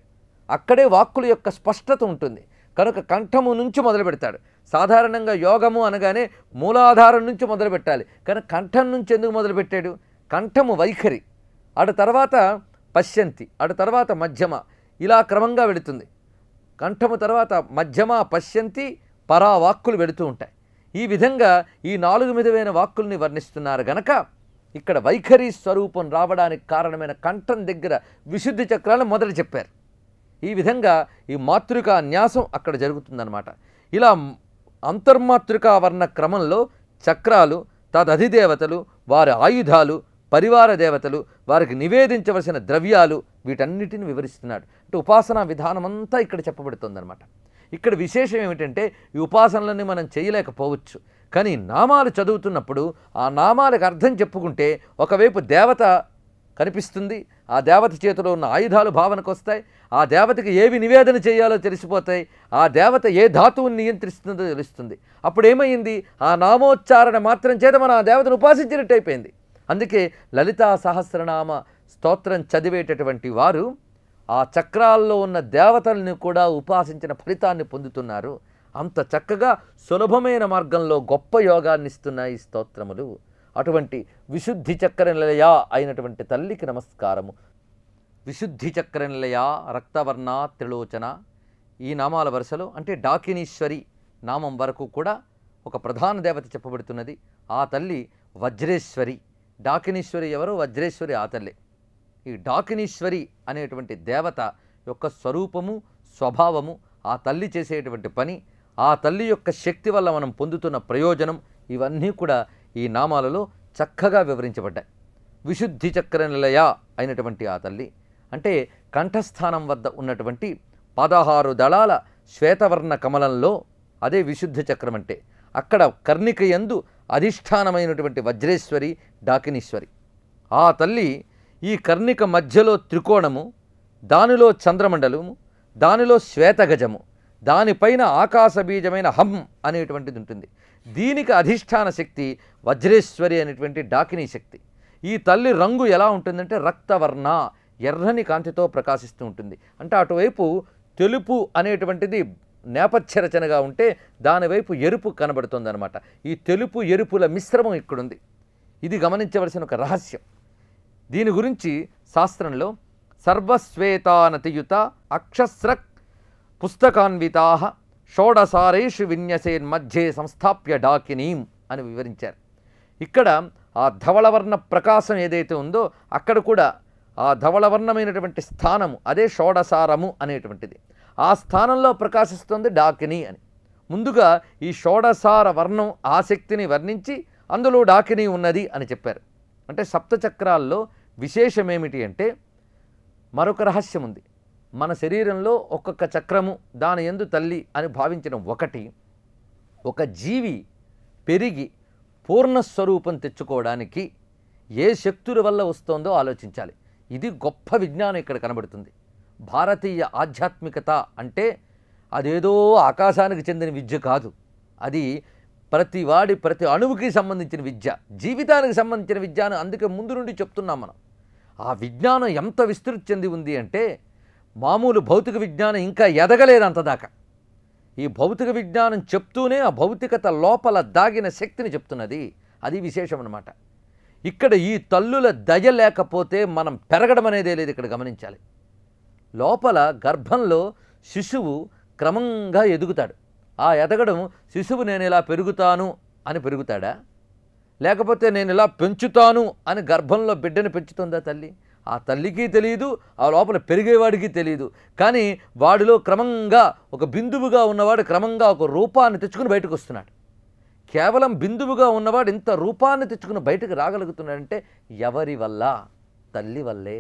అక్కడే వాక్కుల యొక్క స్పష్టత ఉంటుంది కనుక కంఠము నుంచి మొదలు పెడతాడు సాధారణంగా యోగము అనగానే మూలాధారం నుంచి మొదలు పెట్టాలి కనుక కంఠం నుంచి ఎందుకు మొదలుపెట్టాడు కంఠము వైఖరి అటు తర్వాత పశ్యంతి అటు తర్వాత మధ్యమ ఇలా క్రమంగా వెళుతుంది కంఠము తర్వాత మధ్యమ పశ్యంతి పరావాక్కులు వెళుతూ ఉంటాయి ఈ విధంగా ఈ నాలుగు విధమైన వాక్కుల్ని వర్ణిస్తున్నారు గనక ఇక్కడ వైఖరి స్వరూపం రావడానికి కారణమైన కంఠం దగ్గర విశుద్ధి చక్రాలను మొదట చెప్పారు ఈ విధంగా ఈ మాతృకా న్యాసం అక్కడ జరుగుతుందన్నమాట ఇలా అంతర్మాతృకా వర్ణ క్రమంలో చక్రాలు తదధిదేవతలు వారి ఆయుధాలు పరివార దేవతలు వారికి నివేదించవలసిన ద్రవ్యాలు వీటన్నిటిని వివరిస్తున్నాడు అంటే ఉపాసనా విధానమంతా ఇక్కడ చెప్పబడుతుందన్నమాట ఇక్కడ విశేషం ఏమిటంటే ఈ ఉపాసనలన్నీ మనం చేయలేకపోవచ్చు కానీ నామాలు చదువుతున్నప్పుడు ఆ నామాలకు అర్థం చెప్పుకుంటే ఒకవైపు దేవత కనిపిస్తుంది ఆ దేవత చేతిలో ఉన్న ఆయుధాలు భావనకు వస్తాయి ఆ దేవతకి ఏవి నివేదన చేయాలో తెలిసిపోతాయి ఆ దేవత ఏ ధాతువుని నియంత్రిస్తుందో తెలుస్తుంది అప్పుడు ఏమైంది ఆ నామోచ్చారణ మాత్రం చేత మనం ఆ దేవతను ఉపాసించినట్టు అయిపోయింది అందుకే లలితా సహస్రనామ స్తోత్రం చదివేటటువంటి వారు ఆ చక్రాల్లో ఉన్న దేవతలను కూడా ఉపాసించిన ఫలితాన్ని పొందుతున్నారు అంత చక్కగా సులభమైన మార్గంలో గొప్ప యోగాన్ని ఇస్తున్న ఈ స్తోత్రములు అటువంటి విశుద్ధి చక్ర నిలయ అయినటువంటి తల్లికి నమస్కారము విశుద్ధి చక్ర నిలయ రక్తవర్ణ త్రిలోచన ఈ నామాల వరుసలో అంటే డాకినీశ్వరి నామం వరకు కూడా ఒక ప్రధాన దేవత చెప్పబడుతున్నది ఆ తల్లి వజ్రేశ్వరి డాకినీశ్వరి ఎవరు వజ్రేశ్వరి ఆ తల్లి ఈ డాకినీశ్వరి అనేటువంటి దేవత యొక్క స్వరూపము స్వభావము ఆ తల్లి చేసేటువంటి పని ఆ తల్లి యొక్క శక్తి వల్ల మనం పొందుతున్న ప్రయోజనం ఇవన్నీ కూడా ఈ నామాలలో చక్కగా వివరించబడ్డాయి విశుద్ధి చక్ర నిలయ అయినటువంటి ఆ తల్లి అంటే కంఠస్థానం వద్ద ఉన్నటువంటి పదహారు దళాల శ్వేతవర్ణ కమలంలో అదే విశుద్ధ చక్రం అంటే అక్కడ కర్ణిక ఎందు అధిష్టానమైనటువంటి వజ్రేశ్వరి డాకినీశ్వరి ఆ తల్లి ఈ కర్ణిక మధ్యలో త్రికోణము దానిలో చంద్రమండలము దానిలో శ్వేతగజము దానిపైన ఆకాశ బీజమైన హం అనేటువంటిది ఉంటుంది దీనికి అధిష్టాన శక్తి వజ్రేశ్వరి అనేటువంటి డాకినీ శక్తి ఈ తల్లి రంగు ఎలా ఉంటుందంటే రక్తవర్ణ ఎర్రని కాంతితో ప్రకాశిస్తూ ఉంటుంది అంటే అటువైపు తెలుపు అనేటువంటిది నేపథ్య రచనగా ఉంటే దానివైపు ఎరుపు అనమాట ఈ తెలుపు ఎరుపుల మిశ్రమం ఇక్కడుంది ఇది గమనించవలసిన ఒక రహస్యం దీని గురించి శాస్త్రంలో సర్వశ్వేతానతియుత అక్షస్రక్ పుస్తకాన్వితా షోడసారేషు విన్యసేన్ మధ్య సంస్థాప్య డాకినీం అని వివరించారు ఇక్కడ ఆ ధవళవర్ణ ప్రకాశం ఏదైతే ఉందో అక్కడ కూడా ఆ ధవళవర్ణమైనటువంటి స్థానము అదే షోడసారము అనేటువంటిది ఆ స్థానంలో ప్రకాశిస్తుంది డాకిని అని ముందుగా ఈ షోడసార వర్ణం ఆసక్తిని వర్ణించి అందులో డాకిని ఉన్నది అని చెప్పారు అంటే సప్తచక్రాల్లో విశేషమేమిటి అంటే మరొక రహస్యం ఉంది మన శరీరంలో ఒక్కొక్క చక్రము దాని ఎందు తల్లి అని భావించడం ఒకటి ఒక జీవి పెరిగి పూర్ణస్వరూపం తెచ్చుకోవడానికి ఏ శక్తుల వల్ల వస్తోందో ఆలోచించాలి ఇది గొప్ప విజ్ఞానం ఇక్కడ కనబడుతుంది భారతీయ ఆధ్యాత్మికత అంటే అదేదో ఆకాశానికి చెందిన విద్య కాదు అది ప్రతి వాడి ప్రతి అణువుకి సంబంధించిన విద్య జీవితానికి సంబంధించిన విద్య అని అందుకే ముందు నుండి చెప్తున్నాం మనం ఆ విజ్ఞానం ఎంత విస్తృతి చెంది ఉంది అంటే మామూలు భౌతిక విజ్ఞానం ఇంకా ఎదగలేదు అంతదాకా ఈ భౌతిక విజ్ఞానం చెప్తూనే ఆ భౌతికత లోపల దాగిన శక్తిని చెప్తున్నది అది విశేషం అనమాట ఇక్కడ ఈ తల్లుల దయ లేకపోతే మనం పెరగడం అనేదే లేదు ఇక్కడ గమనించాలి లోపల గర్భంలో శిశువు క్రమంగా ఎదుగుతాడు ఆ ఎదగడం శిశువు నేను ఇలా పెరుగుతాను అని పెరుగుతాడా లేకపోతే నేను ఇలా పెంచుతాను అని గర్భంలో బిడ్డను పెంచుతుందా తల్లి ఆ తల్లికి తెలియదు ఆ లోపల పెరిగేవాడికి తెలియదు కానీ వాడిలో క్రమంగా ఒక బిందువుగా ఉన్నవాడు క్రమంగా ఒక రూపాన్ని తెచ్చుకుని బయటకు వస్తున్నాడు కేవలం బిందువుగా ఉన్నవాడు ఇంత రూపాన్ని తెచ్చుకుని బయటకు రాగలుగుతున్నాడంటే ఎవరి వల్ల తల్లి వల్లే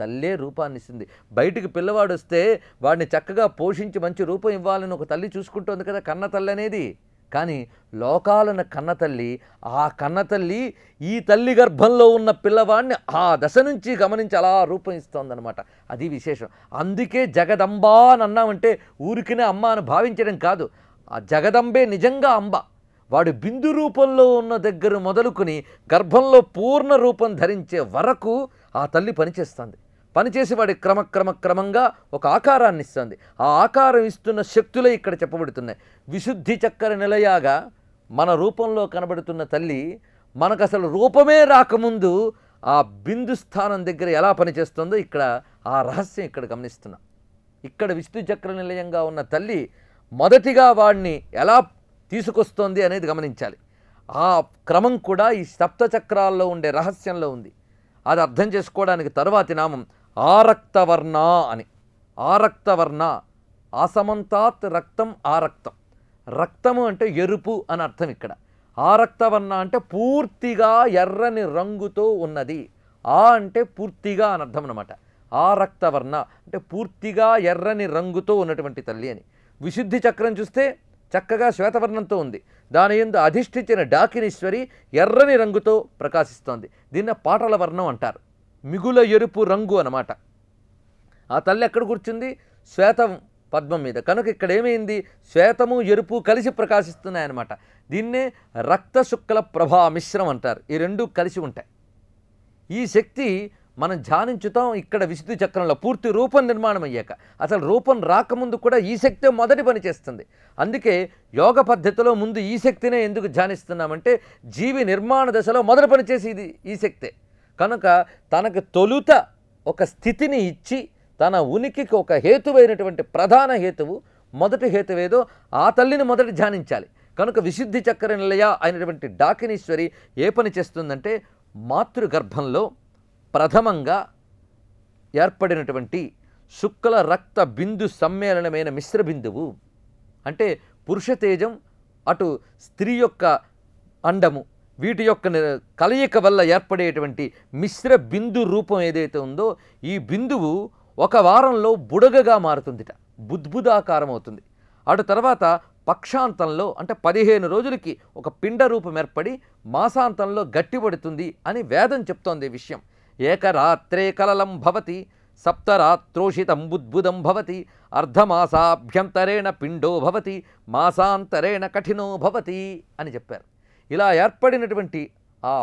తల్లే రూపాన్ని ఇస్తుంది బయటికి పిల్లవాడు వస్తే వాడిని చక్కగా పోషించి మంచి రూపం ఇవ్వాలని ఒక తల్లి చూసుకుంటోంది కదా కన్న తల్లి అనేది కానీ లోకాలను కన్నతల్లి ఆ కన్నతల్లి ఈ తల్లి గర్భంలో ఉన్న పిల్లవాడిని ఆ దశ నుంచి గమనించి అలా రూపం ఇస్తోందనమాట అది విశేషం అందుకే జగదంబా అని అన్నామంటే ఊరికినే అమ్మ అని భావించడం కాదు ఆ జగదంబే నిజంగా అంబ వాడు బిందు రూపంలో ఉన్న దగ్గర మొదలుకొని గర్భంలో పూర్ణ రూపం ధరించే వరకు ఆ తల్లి పనిచేస్తుంది పనిచేసేవాడి క్రమక్రమ క్రమంగా ఒక ఆకారాన్ని ఇస్తుంది ఆ ఆకారం ఇస్తున్న శక్తులే ఇక్కడ చెప్పబడుతున్నాయి విశుద్ధి చక్కెర నిలయాగా మన రూపంలో కనబడుతున్న తల్లి మనకు అసలు రూపమే రాకముందు ఆ బిందు స్థానం దగ్గర ఎలా పనిచేస్తుందో ఇక్కడ ఆ రహస్యం ఇక్కడ గమనిస్తున్నాం ఇక్కడ విష్ణు చక్ర నిలయంగా ఉన్న తల్లి మొదటిగా వాడిని ఎలా తీసుకొస్తోంది అనేది గమనించాలి ఆ క్రమం కూడా ఈ సప్తచక్రాల్లో ఉండే రహస్యంలో ఉంది అది అర్థం చేసుకోవడానికి తరువాతి నామం ఆరక్తవర్ణ అని ఆరక్తవర్ణ ఆసమంతాత్ రక్తం ఆరక్తం రక్తము అంటే ఎరుపు అని అర్థం ఇక్కడ ఆరక్తవర్ణ అంటే పూర్తిగా ఎర్రని రంగుతో ఉన్నది ఆ అంటే పూర్తిగా అని అర్థం అనమాట ఆరక్తవర్ణ అంటే పూర్తిగా ఎర్రని రంగుతో ఉన్నటువంటి తల్లి అని విశుద్ధి చక్రం చూస్తే చక్కగా శ్వేతవర్ణంతో ఉంది దాని ఎందు అధిష్ఠించిన డాకినేశ్వరి ఎర్రని రంగుతో ప్రకాశిస్తోంది దీన్ని పాటల వర్ణం అంటారు మిగుల ఎరుపు రంగు అనమాట ఆ తల్లి ఎక్కడ కూర్చుంది శ్వేతం పద్మం మీద కనుక ఇక్కడ ఏమైంది శ్వేతము ఎరుపు కలిసి ప్రకాశిస్తున్నాయన్నమాట దీన్నే రక్త శుక్ల ప్రభా మిశ్రం అంటారు ఈ రెండు కలిసి ఉంటాయి ఈ శక్తి మనం ధ్యానించుతాం ఇక్కడ విశుద్ధి చక్రంలో పూర్తి రూపం నిర్మాణం అయ్యాక అసలు రూపం రాకముందు కూడా ఈ శక్తే మొదటి పని చేస్తుంది అందుకే యోగ పద్ధతిలో ముందు ఈ శక్తినే ఎందుకు ధ్యానిస్తున్నామంటే జీవి నిర్మాణ దశలో మొదటి పని ఇది ఈ శక్తే కనుక తనకు తొలుత ఒక స్థితిని ఇచ్చి తన ఉనికికి ఒక హేతువైనటువంటి ప్రధాన హేతువు మొదటి హేతువేదో ఆ తల్లిని మొదట ధ్యానించాలి కనుక విశుద్ధి చక్కెర నిలయ అయినటువంటి డాకినీశ్వరి ఏ పని చేస్తుందంటే మాతృగర్భంలో ప్రథమంగా ఏర్పడినటువంటి శుక్ల రక్త బిందు సమ్మేళనమైన మిశ్ర బిందువు అంటే పురుషతేజం అటు స్త్రీ యొక్క అండము వీటి యొక్క కలయిక వల్ల ఏర్పడేటువంటి మిశ్ర బిందు రూపం ఏదైతే ఉందో ఈ బిందువు ఒక వారంలో బుడగగా మారుతుందిట బుద్భుదాకారం అవుతుంది అటు తర్వాత పక్షాంతంలో అంటే పదిహేను రోజులకి ఒక పిండ రూపం ఏర్పడి మాసాంతంలో గట్టిపడుతుంది అని వేదం చెప్తోంది విషయం ఏకరాత్రే కలలం భవతి సప్తరాత్రోషితం బుద్భుదం భవతి అర్ధమాసాభ్యంతరేణ పిండో భవతి మాసాంతరేణ కఠినో భవతి అని చెప్పారు ఇలా ఏర్పడినటువంటి ఆ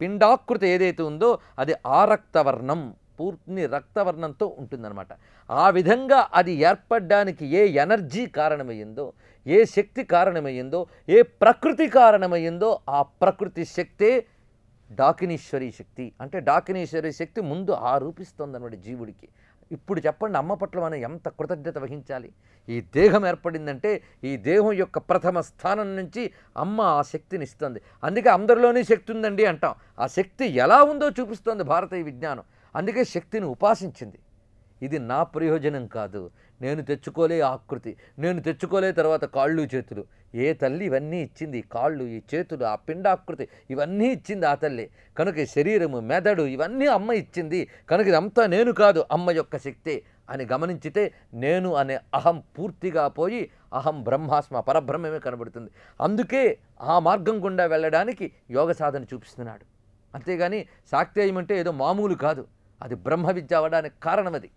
పిండాకృతి ఏదైతే ఉందో అది ఆ రక్తవర్ణం పూర్తి రక్తవర్ణంతో ఉంటుందన్నమాట ఆ విధంగా అది ఏర్పడడానికి ఏ ఎనర్జీ కారణమయ్యిందో ఏ శక్తి కారణమయ్యిందో ఏ ప్రకృతి కారణమయ్యిందో ఆ ప్రకృతి శక్తే డాకినీశ్వరి శక్తి అంటే డాకినీశ్వరి శక్తి ముందు ఆ రూపిస్తుంది జీవుడికి ఇప్పుడు చెప్పండి అమ్మ పట్ల మనం ఎంత కృతజ్ఞత వహించాలి ఈ దేహం ఏర్పడిందంటే ఈ దేహం యొక్క ప్రథమ స్థానం నుంచి అమ్మ ఆ శక్తిని ఇస్తుంది అందుకే అందరిలోనే శక్తి ఉందండి అంటాం ఆ శక్తి ఎలా ఉందో చూపిస్తోంది భారతీయ విజ్ఞానం అందుకే శక్తిని ఉపాసించింది ఇది నా ప్రయోజనం కాదు నేను తెచ్చుకోలే ఆకృతి నేను తెచ్చుకోలే తర్వాత కాళ్ళు చేతులు ఏ తల్లి ఇవన్నీ ఇచ్చింది కాళ్ళు ఈ చేతులు ఆ పిండాకృతి ఇవన్నీ ఇచ్చింది ఆ తల్లి కనుక శరీరము మెదడు ఇవన్నీ అమ్మ ఇచ్చింది కనుక ఇదంతా నేను కాదు అమ్మ యొక్క శక్తి అని గమనించితే నేను అనే అహం పూర్తిగా పోయి అహం బ్రహ్మాస్మ పరబ్రహ్మమే కనబడుతుంది అందుకే ఆ మార్గం గుండా వెళ్ళడానికి యోగ సాధన చూపిస్తున్నాడు అంతేగాని శాక్తేయం అంటే ఏదో మామూలు కాదు అది బ్రహ్మ విద్య అవ్వడానికి కారణం అది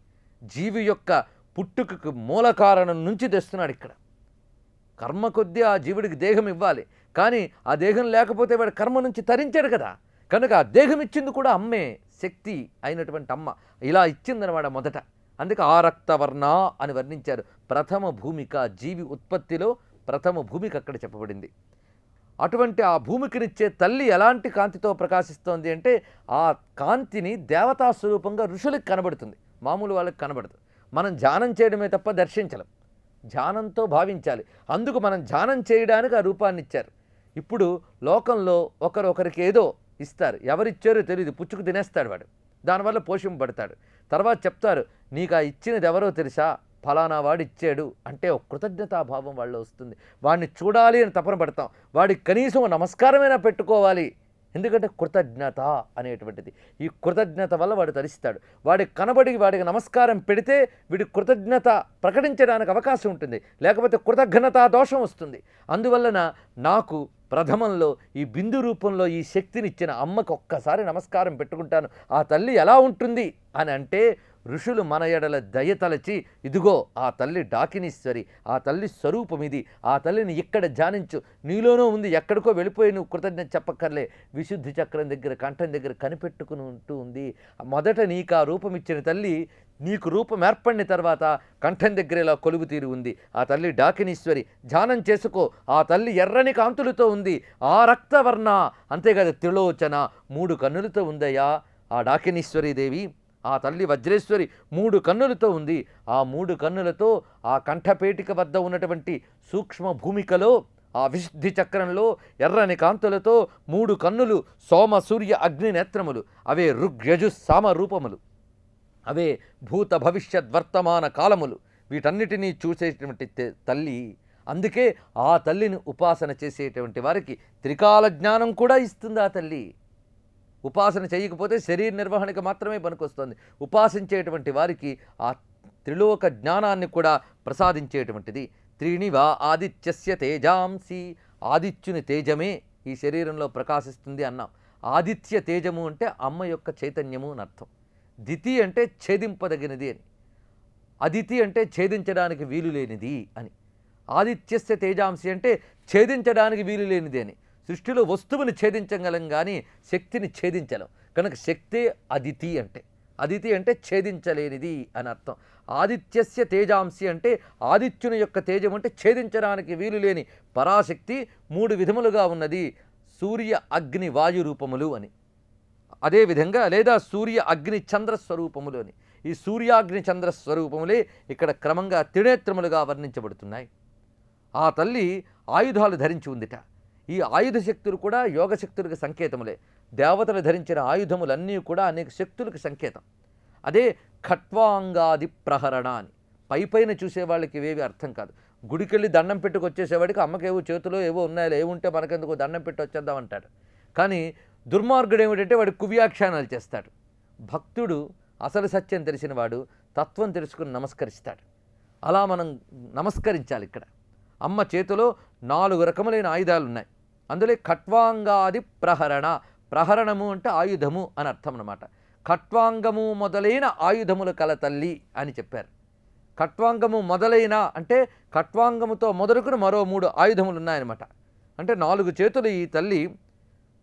జీవి యొక్క పుట్టుకకు మూల కారణం నుంచి తెస్తున్నాడు ఇక్కడ కర్మ కొద్దీ ఆ జీవుడికి దేహం ఇవ్వాలి కానీ ఆ దేహం లేకపోతే వాడు కర్మ నుంచి తరించాడు కదా కనుక ఆ దేహం ఇచ్చింది కూడా అమ్మే శక్తి అయినటువంటి అమ్మ ఇలా ఇచ్చిందనమాట మొదట అందుకే ఆ రక్తవర్ణ అని వర్ణించారు ప్రథమ భూమిక జీవి ఉత్పత్తిలో ప్రథమ భూమిక అక్కడ చెప్పబడింది అటువంటి ఆ భూమికినిచ్చే తల్లి ఎలాంటి కాంతితో ప్రకాశిస్తోంది అంటే ఆ కాంతిని దేవతా స్వరూపంగా ఋషులకు కనబడుతుంది మామూలు వాళ్ళకి కనబడుతుంది మనం ధ్యానం చేయడమే తప్ప దర్శించలేం ధ్యానంతో భావించాలి అందుకు మనం ధ్యానం చేయడానికి ఆ రూపాన్ని ఇచ్చారు ఇప్పుడు లోకంలో ఒకరొకరికి ఏదో ఇస్తారు ఎవరిచ్చారో తెలియదు పుచ్చుకు తినేస్తాడు వాడు దానివల్ల పోషింపబడతాడు తర్వాత చెప్తారు నీకు ఆ ఇచ్చినది ఎవరో తెలుసా ఫలానా వాడు ఇచ్చాడు అంటే ఒక కృతజ్ఞతాభావం వాళ్ళు వస్తుంది వాడిని చూడాలి అని తపన పడతాం వాడికి కనీసం నమస్కారమైనా పెట్టుకోవాలి ఎందుకంటే కృతజ్ఞత అనేటువంటిది ఈ కృతజ్ఞత వల్ల వాడు తరిస్తాడు వాడికి కనబడి వాడికి నమస్కారం పెడితే వీడి కృతజ్ఞత ప్రకటించడానికి అవకాశం ఉంటుంది లేకపోతే కృతజ్ఞత దోషం వస్తుంది అందువలన నాకు ప్రథమంలో ఈ బిందు రూపంలో ఈ శక్తినిచ్చిన అమ్మకు ఒక్కసారి నమస్కారం పెట్టుకుంటాను ఆ తల్లి ఎలా ఉంటుంది అని అంటే ఋషులు మన ఎడల దయతలచి ఇదిగో ఆ తల్లి డాకినీశ్వరి ఆ తల్లి స్వరూపం ఇది ఆ తల్లిని ఇక్కడ ధ్యానించు నీలోనూ ఉంది ఎక్కడికో వెళ్ళిపోయి నువ్వు కృతజ్ఞత చెప్పక్కర్లే విశుద్ధి చక్రం దగ్గర కంఠం దగ్గర కనిపెట్టుకుని ఉంటూ ఉంది మొదట నీకు ఆ రూపం ఇచ్చిన తల్లి నీకు రూపం ఏర్పడిన తర్వాత కంఠం దగ్గర ఇలా కొలుగు తీరు ఉంది ఆ తల్లి డాకినీశ్వరి ధ్యానం చేసుకో ఆ తల్లి ఎర్రని కాంతులతో ఉంది ఆ రక్తవర్ణ అంతేకాదు త్రిలోచన మూడు కన్నులతో ఉందయ్యా ఆ డాకినీశ్వరీదేవి ఆ తల్లి వజ్రేశ్వరి మూడు కన్నులతో ఉంది ఆ మూడు కన్నులతో ఆ కంఠపేటిక వద్ద ఉన్నటువంటి సూక్ష్మ భూమికలో ఆ విశుద్ధి చక్రంలో ఎర్రని కాంతులతో మూడు కన్నులు సోమ సూర్య అగ్ని నేత్రములు అవే ఋగ్యజు సామ రూపములు అవే భూత భవిష్యత్ వర్తమాన కాలములు వీటన్నిటినీ చూసేటువంటి తల్లి అందుకే ఆ తల్లిని ఉపాసన చేసేటువంటి వారికి త్రికాల జ్ఞానం కూడా ఇస్తుంది ఆ తల్లి ఉపాసన చేయకపోతే శరీర నిర్వహణకు మాత్రమే పనికొస్తుంది ఉపాసించేటువంటి వారికి ఆ త్రిలోక జ్ఞానాన్ని కూడా ప్రసాదించేటువంటిది త్రిణివ ఆదిత్యస్య తేజాంసి ఆదిత్యుని తేజమే ఈ శరీరంలో ప్రకాశిస్తుంది అన్నాం ఆదిత్య తేజము అంటే అమ్మ యొక్క చైతన్యము అని అర్థం దితి అంటే ఛేదింపదగినది అని అదితి అంటే ఛేదించడానికి వీలు లేనిది అని ఆదిత్యస్య తేజాంశి అంటే ఛేదించడానికి వీలు లేనిది అని సృష్టిలో వస్తువుని ఛేదించగలం కానీ శక్తిని ఛేదించలేం కనుక శక్తే అదితి అంటే అదితి అంటే ఛేదించలేనిది అని అర్థం ఆదిత్యస్య తేజాంశి అంటే ఆదిత్యుని యొక్క తేజం అంటే ఛేదించడానికి వీలు లేని పరాశక్తి మూడు విధములుగా ఉన్నది సూర్య అగ్ని వాయు రూపములు అని అదేవిధంగా లేదా సూర్య అగ్ని చంద్ర స్వరూపములు అని ఈ సూర్యాగ్ని చంద్ర స్వరూపములే ఇక్కడ క్రమంగా త్రినేత్రములుగా వర్ణించబడుతున్నాయి ఆ తల్లి ఆయుధాలు ధరించి ఉందిట ఈ ఆయుధ శక్తులు కూడా యోగ శక్తులకు సంకేతములే దేవతలు ధరించిన ఆయుధములన్నీ కూడా అనేక శక్తులకు సంకేతం అదే ఖట్వాంగాది ప్రహరణ అని పై పైన చూసేవాళ్ళకి ఇవేవి అర్థం కాదు గుడికెళ్ళి దండం పెట్టుకు వచ్చేసేవాడికి అమ్మకేవో చేతిలో ఏవో ఉన్నాయో ఏముంటే మనకెందుకు దండం పెట్టి వచ్చేద్దాం అంటాడు కానీ దుర్మార్గుడు ఏమిటంటే వాడు కువ్యాఖ్యానాలు చేస్తాడు భక్తుడు అసలు సత్యం తెలిసిన వాడు తత్వం తెలుసుకుని నమస్కరిస్తాడు అలా మనం నమస్కరించాలి ఇక్కడ అమ్మ చేతిలో నాలుగు రకములైన ఆయుధాలు ఉన్నాయి అందులో ఖట్వాంగాది ప్రహరణ ప్రహరణము అంటే ఆయుధము అని అర్థం అనమాట ఖట్వాంగము మొదలైన ఆయుధముల కల తల్లి అని చెప్పారు ఖట్వాంగము మొదలైన అంటే ఖట్వాంగముతో మొదలుకుని మరో మూడు ఆయుధములు ఉన్నాయన్నమాట అంటే నాలుగు చేతులు ఈ తల్లి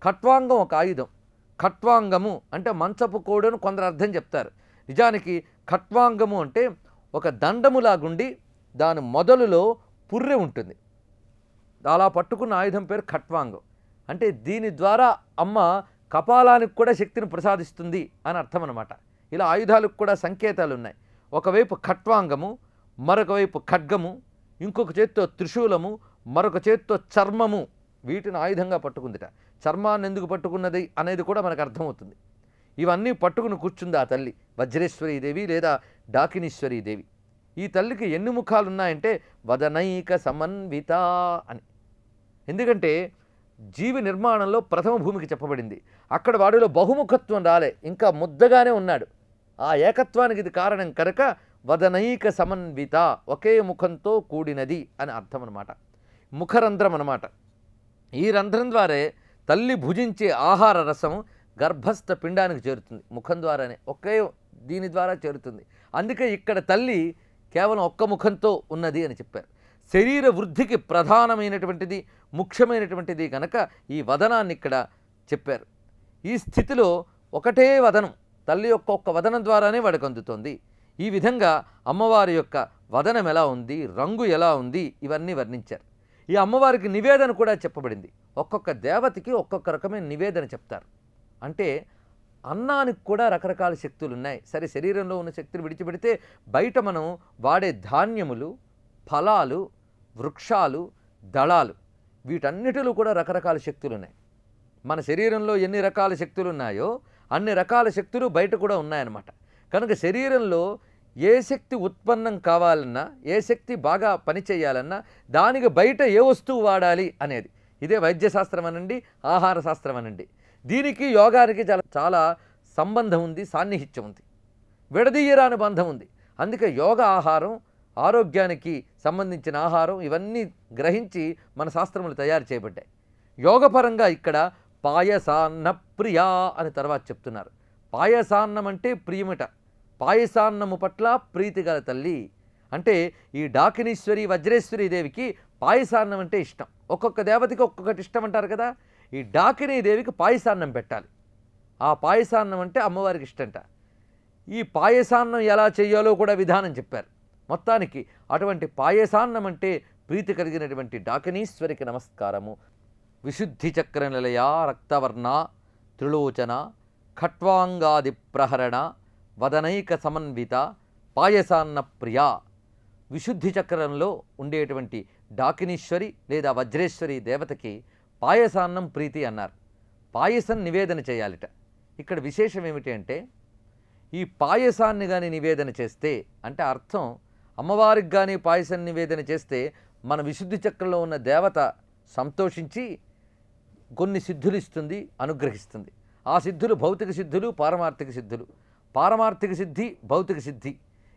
ఖట్వాంగం ఒక ఆయుధం ఖట్వాంగము అంటే మంచపు కోడును కొందరు అర్థం చెప్తారు నిజానికి ఖట్వాంగము అంటే ఒక దండములాగుండి దాని మొదలులో పుర్రె ఉంటుంది అలా పట్టుకున్న ఆయుధం పేరు ఖట్వాంగం అంటే దీని ద్వారా అమ్మ కపాలానికి కూడా శక్తిని ప్రసాదిస్తుంది అని అర్థం అనమాట ఇలా ఆయుధాలకు కూడా సంకేతాలు ఉన్నాయి ఒకవైపు ఖట్వాంగము మరొక వైపు ఖడ్గము ఇంకొక చేత్తో త్రిశూలము మరొక చేత్తో చర్మము వీటిని ఆయుధంగా పట్టుకుందిట చర్మాన్ని ఎందుకు పట్టుకున్నది అనేది కూడా మనకు అర్థమవుతుంది ఇవన్నీ పట్టుకుని కూర్చుంది ఆ తల్లి వజ్రేశ్వరీదేవి లేదా డాకినీశ్వరీదేవి ఈ తల్లికి ఎన్ని ముఖాలు ఉన్నాయంటే వదనైక సమన్విత అని ఎందుకంటే జీవి నిర్మాణంలో ప్రథమ భూమికి చెప్పబడింది అక్కడ వాడిలో బహుముఖత్వం రాలే ఇంకా ముద్దగానే ఉన్నాడు ఆ ఏకత్వానికి ఇది కారణం కనుక వదనైక సమన్విత ఒకే ముఖంతో కూడినది అని అర్థం అనమాట ముఖరంధ్రం అనమాట ఈ రంధ్రం ద్వారే తల్లి భుజించే ఆహార రసం గర్భస్థ పిండానికి చేరుతుంది ముఖం ద్వారానే ఒకే దీని ద్వారా చేరుతుంది అందుకే ఇక్కడ తల్లి కేవలం ఒక్క ముఖంతో ఉన్నది అని చెప్పారు శరీర వృద్ధికి ప్రధానమైనటువంటిది ముఖ్యమైనటువంటిది కనుక ఈ వదనాన్ని ఇక్కడ చెప్పారు ఈ స్థితిలో ఒకటే వదనం తల్లి యొక్క ఒక్క వదనం ద్వారానే వాడికి అందుతుంది ఈ విధంగా అమ్మవారి యొక్క వదనం ఎలా ఉంది రంగు ఎలా ఉంది ఇవన్నీ వర్ణించారు ఈ అమ్మవారికి నివేదన కూడా చెప్పబడింది ఒక్కొక్క దేవతకి ఒక్కొక్క రకమైన నివేదన చెప్తారు అంటే అన్నానికి కూడా రకరకాల శక్తులు ఉన్నాయి సరే శరీరంలో ఉన్న శక్తులు విడిచిపెడితే బయట మనం వాడే ధాన్యములు ఫలాలు వృక్షాలు దళాలు వీటన్నిటిలో కూడా రకరకాల శక్తులు ఉన్నాయి మన శరీరంలో ఎన్ని రకాల శక్తులు ఉన్నాయో అన్ని రకాల శక్తులు బయట కూడా ఉన్నాయన్నమాట కనుక శరీరంలో ఏ శక్తి ఉత్పన్నం కావాలన్నా ఏ శక్తి బాగా పనిచేయాలన్నా దానికి బయట ఏ వస్తువు వాడాలి అనేది ఇదే వైద్యశాస్త్రం అనండి ఆహార శాస్త్రం అనండి దీనికి యోగానికి చాలా చాలా సంబంధం ఉంది సాన్నిహిత్యం ఉంది విడదీయరాని బంధం ఉంది అందుకే యోగ ఆహారం ఆరోగ్యానికి సంబంధించిన ఆహారం ఇవన్నీ గ్రహించి మన శాస్త్రములు తయారు చేయబడ్డాయి యోగపరంగా ఇక్కడ పాయసాన్న ప్రియా అని తర్వాత చెప్తున్నారు పాయసాన్నం అంటే ప్రియమిట పాయసాన్నము పట్ల ప్రీతి గల తల్లి అంటే ఈ డాకినీశ్వరి వజ్రేశ్వరి దేవికి పాయసాన్నం అంటే ఇష్టం ఒక్కొక్క దేవతకి ఒక్కొక్కటి ఇష్టం అంటారు కదా ఈ డాకినీ దేవికి పాయసాన్నం పెట్టాలి ఆ పాయసాన్నం అంటే అమ్మవారికి ఇష్టంట ఈ పాయసాన్నం ఎలా చేయాలో కూడా విధానం చెప్పారు మొత్తానికి అటువంటి పాయసాన్నం అంటే ప్రీతి కలిగినటువంటి డాకినీశ్వరికి నమస్కారము విశుద్ధి చక్ర నిలయ రక్తవర్ణ త్రిలోచన ఖట్వాంగాది ప్రహరణ వదనైక సమన్విత పాయసాన్న ప్రియ విశుద్ధి చక్రంలో ఉండేటువంటి డాకినీశ్వరి లేదా వజ్రేశ్వరి దేవతకి పాయసాన్నం ప్రీతి అన్నారు పాయసం నివేదన చేయాలిట ఇక్కడ విశేషం ఏమిటి అంటే ఈ పాయసాన్ని కానీ నివేదన చేస్తే అంటే అర్థం అమ్మవారికి కానీ పాయసం నివేదన చేస్తే మన విశుద్ధి చక్రంలో ఉన్న దేవత సంతోషించి కొన్ని సిద్ధులు ఇస్తుంది అనుగ్రహిస్తుంది ఆ సిద్ధులు భౌతిక సిద్ధులు పారమార్థిక సిద్ధులు పారమార్థిక సిద్ధి భౌతిక సిద్ధి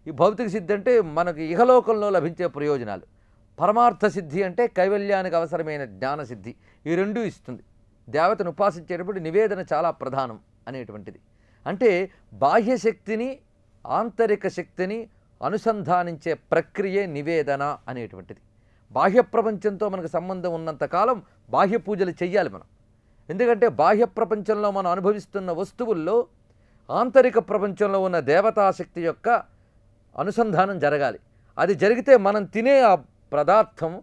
ఈ భౌతిక సిద్ధి అంటే మనకి ఇహలోకంలో లభించే ప్రయోజనాలు పరమార్థ సిద్ధి అంటే కైవల్యానికి అవసరమైన జ్ఞానసిద్ధి ఈ రెండూ ఇస్తుంది దేవతను ఉపాసించేటప్పుడు నివేదన చాలా ప్రధానం అనేటువంటిది అంటే బాహ్య శక్తిని ఆంతరిక శక్తిని అనుసంధానించే ప్రక్రియే నివేదన అనేటువంటిది బాహ్య ప్రపంచంతో మనకు సంబంధం ఉన్నంతకాలం బాహ్య పూజలు చేయాలి మనం ఎందుకంటే బాహ్య ప్రపంచంలో మనం అనుభవిస్తున్న వస్తువుల్లో ఆంతరిక ప్రపంచంలో ఉన్న దేవతాశక్తి యొక్క అనుసంధానం జరగాలి అది జరిగితే మనం తినే ఆ పదార్థం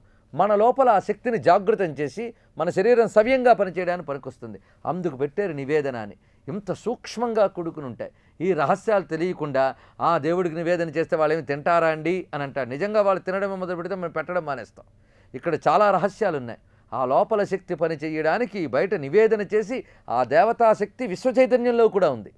మన లోపల ఆ శక్తిని జాగృతం చేసి మన శరీరం సవ్యంగా పనిచేయడానికి పనికొస్తుంది అందుకు పెట్టారు నివేదన అని ఇంత సూక్ష్మంగా కొడుకుని ఉంటాయి ఈ రహస్యాలు తెలియకుండా ఆ దేవుడికి నివేదన చేస్తే వాళ్ళు ఏమి తింటారా అండి అని అంటారు నిజంగా వాళ్ళు తినడం మొదలు పెడితే మనం పెట్టడం మానేస్తాం ఇక్కడ చాలా రహస్యాలు ఉన్నాయి ఆ లోపల శక్తి పని చేయడానికి బయట నివేదన చేసి ఆ దేవతాశక్తి విశ్వ చైతన్యంలో కూడా ఉంది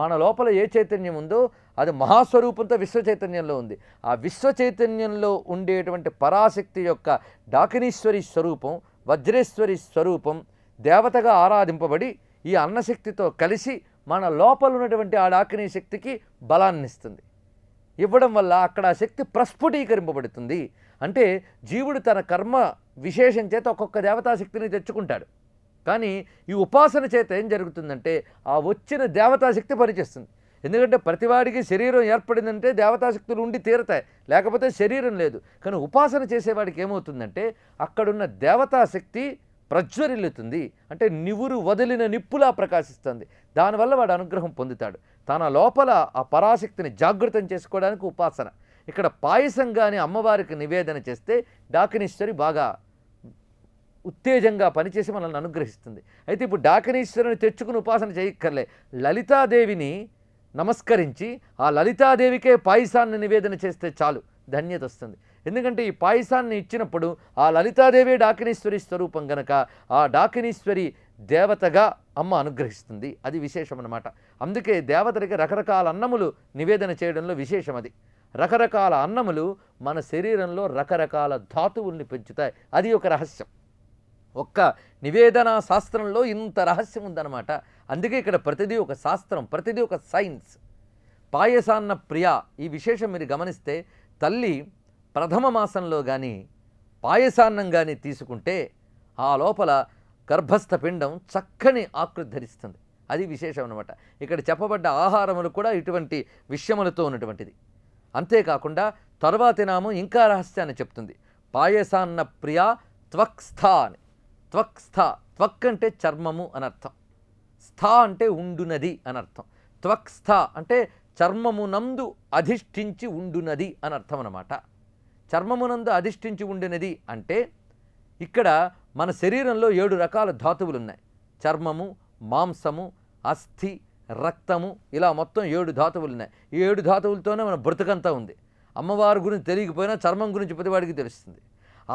మన లోపల ఏ చైతన్యం ఉందో అది మహాస్వరూపంతో విశ్వచైతన్యంలో ఉంది ఆ విశ్వచైతన్యంలో ఉండేటువంటి పరాశక్తి యొక్క డాకినీశ్వరి స్వరూపం వజ్రేశ్వరి స్వరూపం దేవతగా ఆరాధింపబడి ఈ అన్నశక్తితో కలిసి మన లోపల ఉన్నటువంటి ఆ డాకినీ శక్తికి బలాన్ని ఇస్తుంది ఇవ్వడం వల్ల అక్కడ ఆ శక్తి ప్రస్ఫుటీకరింపబడుతుంది అంటే జీవుడు తన కర్మ విశేషం చేత ఒక్కొక్క దేవతాశక్తిని తెచ్చుకుంటాడు కానీ ఈ ఉపాసన చేత ఏం జరుగుతుందంటే ఆ వచ్చిన దేవతాశక్తి పనిచేస్తుంది ఎందుకంటే ప్రతివాడికి శరీరం ఏర్పడిందంటే దేవతాశక్తులు ఉండి తీరతాయి లేకపోతే శరీరం లేదు కానీ ఉపాసన చేసేవాడికి ఏమవుతుందంటే అక్కడున్న దేవతాశక్తి ప్రజ్వరిల్లుతుంది అంటే నివురు వదిలిన నిప్పులా ప్రకాశిస్తుంది దానివల్ల వాడు అనుగ్రహం పొందుతాడు తన లోపల ఆ పరాశక్తిని జాగృతం చేసుకోవడానికి ఉపాసన ఇక్కడ పాయసంగాని అమ్మవారికి నివేదన చేస్తే డాకినేశ్వరి బాగా ఉత్తేజంగా పనిచేసి మనల్ని అనుగ్రహిస్తుంది అయితే ఇప్పుడు డాకినీశ్వరుని తెచ్చుకుని ఉపాసన చేయక్కర్లే లలితాదేవిని నమస్కరించి ఆ లలితాదేవికే పాయసాన్ని నివేదన చేస్తే చాలు ధన్యత వస్తుంది ఎందుకంటే ఈ పాయసాన్ని ఇచ్చినప్పుడు ఆ లలితాదేవి డాకినీశ్వరి స్వరూపం గనక ఆ డాకినీశ్వరి దేవతగా అమ్మ అనుగ్రహిస్తుంది అది విశేషం అన్నమాట అందుకే దేవతలకి రకరకాల అన్నములు నివేదన చేయడంలో విశేషం అది రకరకాల అన్నములు మన శరీరంలో రకరకాల ధాతువుల్ని పెంచుతాయి అది ఒక రహస్యం ఒక్క నివేదన శాస్త్రంలో ఇంత రహస్యం ఉందన్నమాట అందుకే ఇక్కడ ప్రతిదీ ఒక శాస్త్రం ప్రతిదీ ఒక సైన్స్ పాయసాన్న ప్రియ ఈ విశేషం మీరు గమనిస్తే తల్లి ప్రథమ మాసంలో కానీ పాయసాన్నం కానీ తీసుకుంటే ఆ లోపల గర్భస్థ పిండం చక్కని ఆకృతి ధరిస్తుంది అది విశేషం అనమాట ఇక్కడ చెప్పబడ్డ ఆహారములు కూడా ఇటువంటి విషయములతో ఉన్నటువంటిది అంతేకాకుండా తర్వాతి నామం ఇంకా రహస్యాన్ని చెప్తుంది పాయసాన్న ప్రియ త్వక్స్థ అని త్వక్ స్థ త్వక్ అంటే చర్మము అనర్థం స్థ అంటే ఉండునది అనర్థం త్వక్ స్థ అంటే చర్మమునందు అధిష్ఠించి ఉండునది అనర్థం అనమాట చర్మమునందు అధిష్ఠించి ఉండినది అంటే ఇక్కడ మన శరీరంలో ఏడు రకాల ధాతువులు ఉన్నాయి చర్మము మాంసము అస్థి రక్తము ఇలా మొత్తం ఏడు ధాతువులు ఉన్నాయి ఈ ఏడు ధాతువులతోనే మన బ్రతుకంతా ఉంది అమ్మవారి గురించి తెలియకపోయినా చర్మం గురించి ప్రతివాడికి తెలుస్తుంది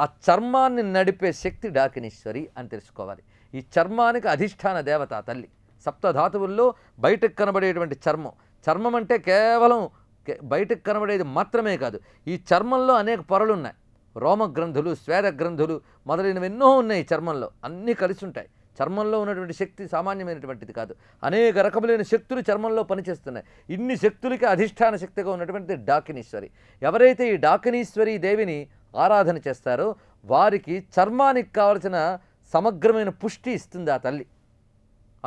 ఆ చర్మాన్ని నడిపే శక్తి డాకినీశ్వరి అని తెలుసుకోవాలి ఈ చర్మానికి అధిష్టాన దేవత తల్లి సప్తధాతువుల్లో బయటకు కనబడేటువంటి చర్మం చర్మం అంటే కేవలం బయటకు కనబడేది మాత్రమే కాదు ఈ చర్మంలో అనేక పొరలు ఉన్నాయి రోమ గ్రంథులు స్వేద గ్రంథులు మొదలైనవి ఎన్నో ఉన్నాయి చర్మంలో అన్నీ కలిసి ఉంటాయి చర్మంలో ఉన్నటువంటి శక్తి సామాన్యమైనటువంటిది కాదు అనేక రకములైన శక్తులు చర్మంలో పనిచేస్తున్నాయి ఇన్ని శక్తులకి అధిష్టాన శక్తిగా ఉన్నటువంటిది డాకినీశ్వరి ఎవరైతే ఈ డాకినీశ్వరి దేవిని ఆరాధన చేస్తారు వారికి చర్మానికి కావలసిన సమగ్రమైన పుష్టి ఇస్తుంది ఆ తల్లి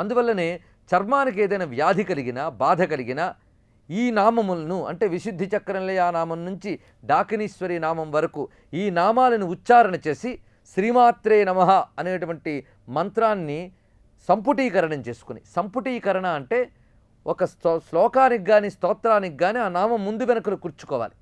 అందువల్లనే చర్మానికి ఏదైనా వ్యాధి కలిగినా బాధ కలిగినా ఈ నామములను అంటే విశుద్ధి చక్రంలో ఆ నామం నుంచి డాకినీశ్వరి నామం వరకు ఈ నామాలను ఉచ్చారణ చేసి శ్రీమాత్రే నమ అనేటువంటి మంత్రాన్ని సంపుటీకరణం చేసుకుని సంపుటీకరణ అంటే ఒక శ్లోకానికి కానీ స్తోత్రానికి కానీ ఆ నామం ముందు వెనుకలు కూర్చుకోవాలి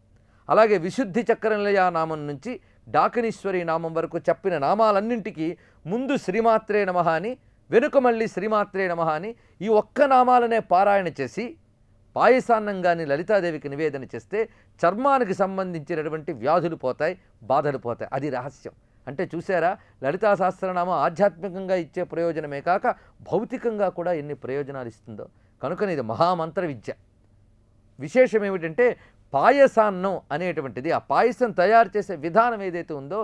అలాగే విశుద్ధి చక్రనిలయ నామం నుంచి డాకనీశ్వరి నామం వరకు చెప్పిన నామాలన్నింటికీ ముందు శ్రీమాత్రే నమ అని వెనుక మళ్ళీ శ్రీమాత్రే నమ అని ఈ ఒక్క నామాలనే పారాయణ చేసి పాయసాన్నంగాని లలితాదేవికి నివేదన చేస్తే చర్మానికి సంబంధించినటువంటి వ్యాధులు పోతాయి బాధలు పోతాయి అది రహస్యం అంటే చూసారా లలితా శాస్త్రనామ ఆధ్యాత్మికంగా ఇచ్చే ప్రయోజనమే కాక భౌతికంగా కూడా ఎన్ని ప్రయోజనాలు ఇస్తుందో కనుక ఇది మహామంత్ర విద్య విశేషం ఏమిటంటే పాయసాన్నం అనేటువంటిది ఆ పాయసం తయారు చేసే విధానం ఏదైతే ఉందో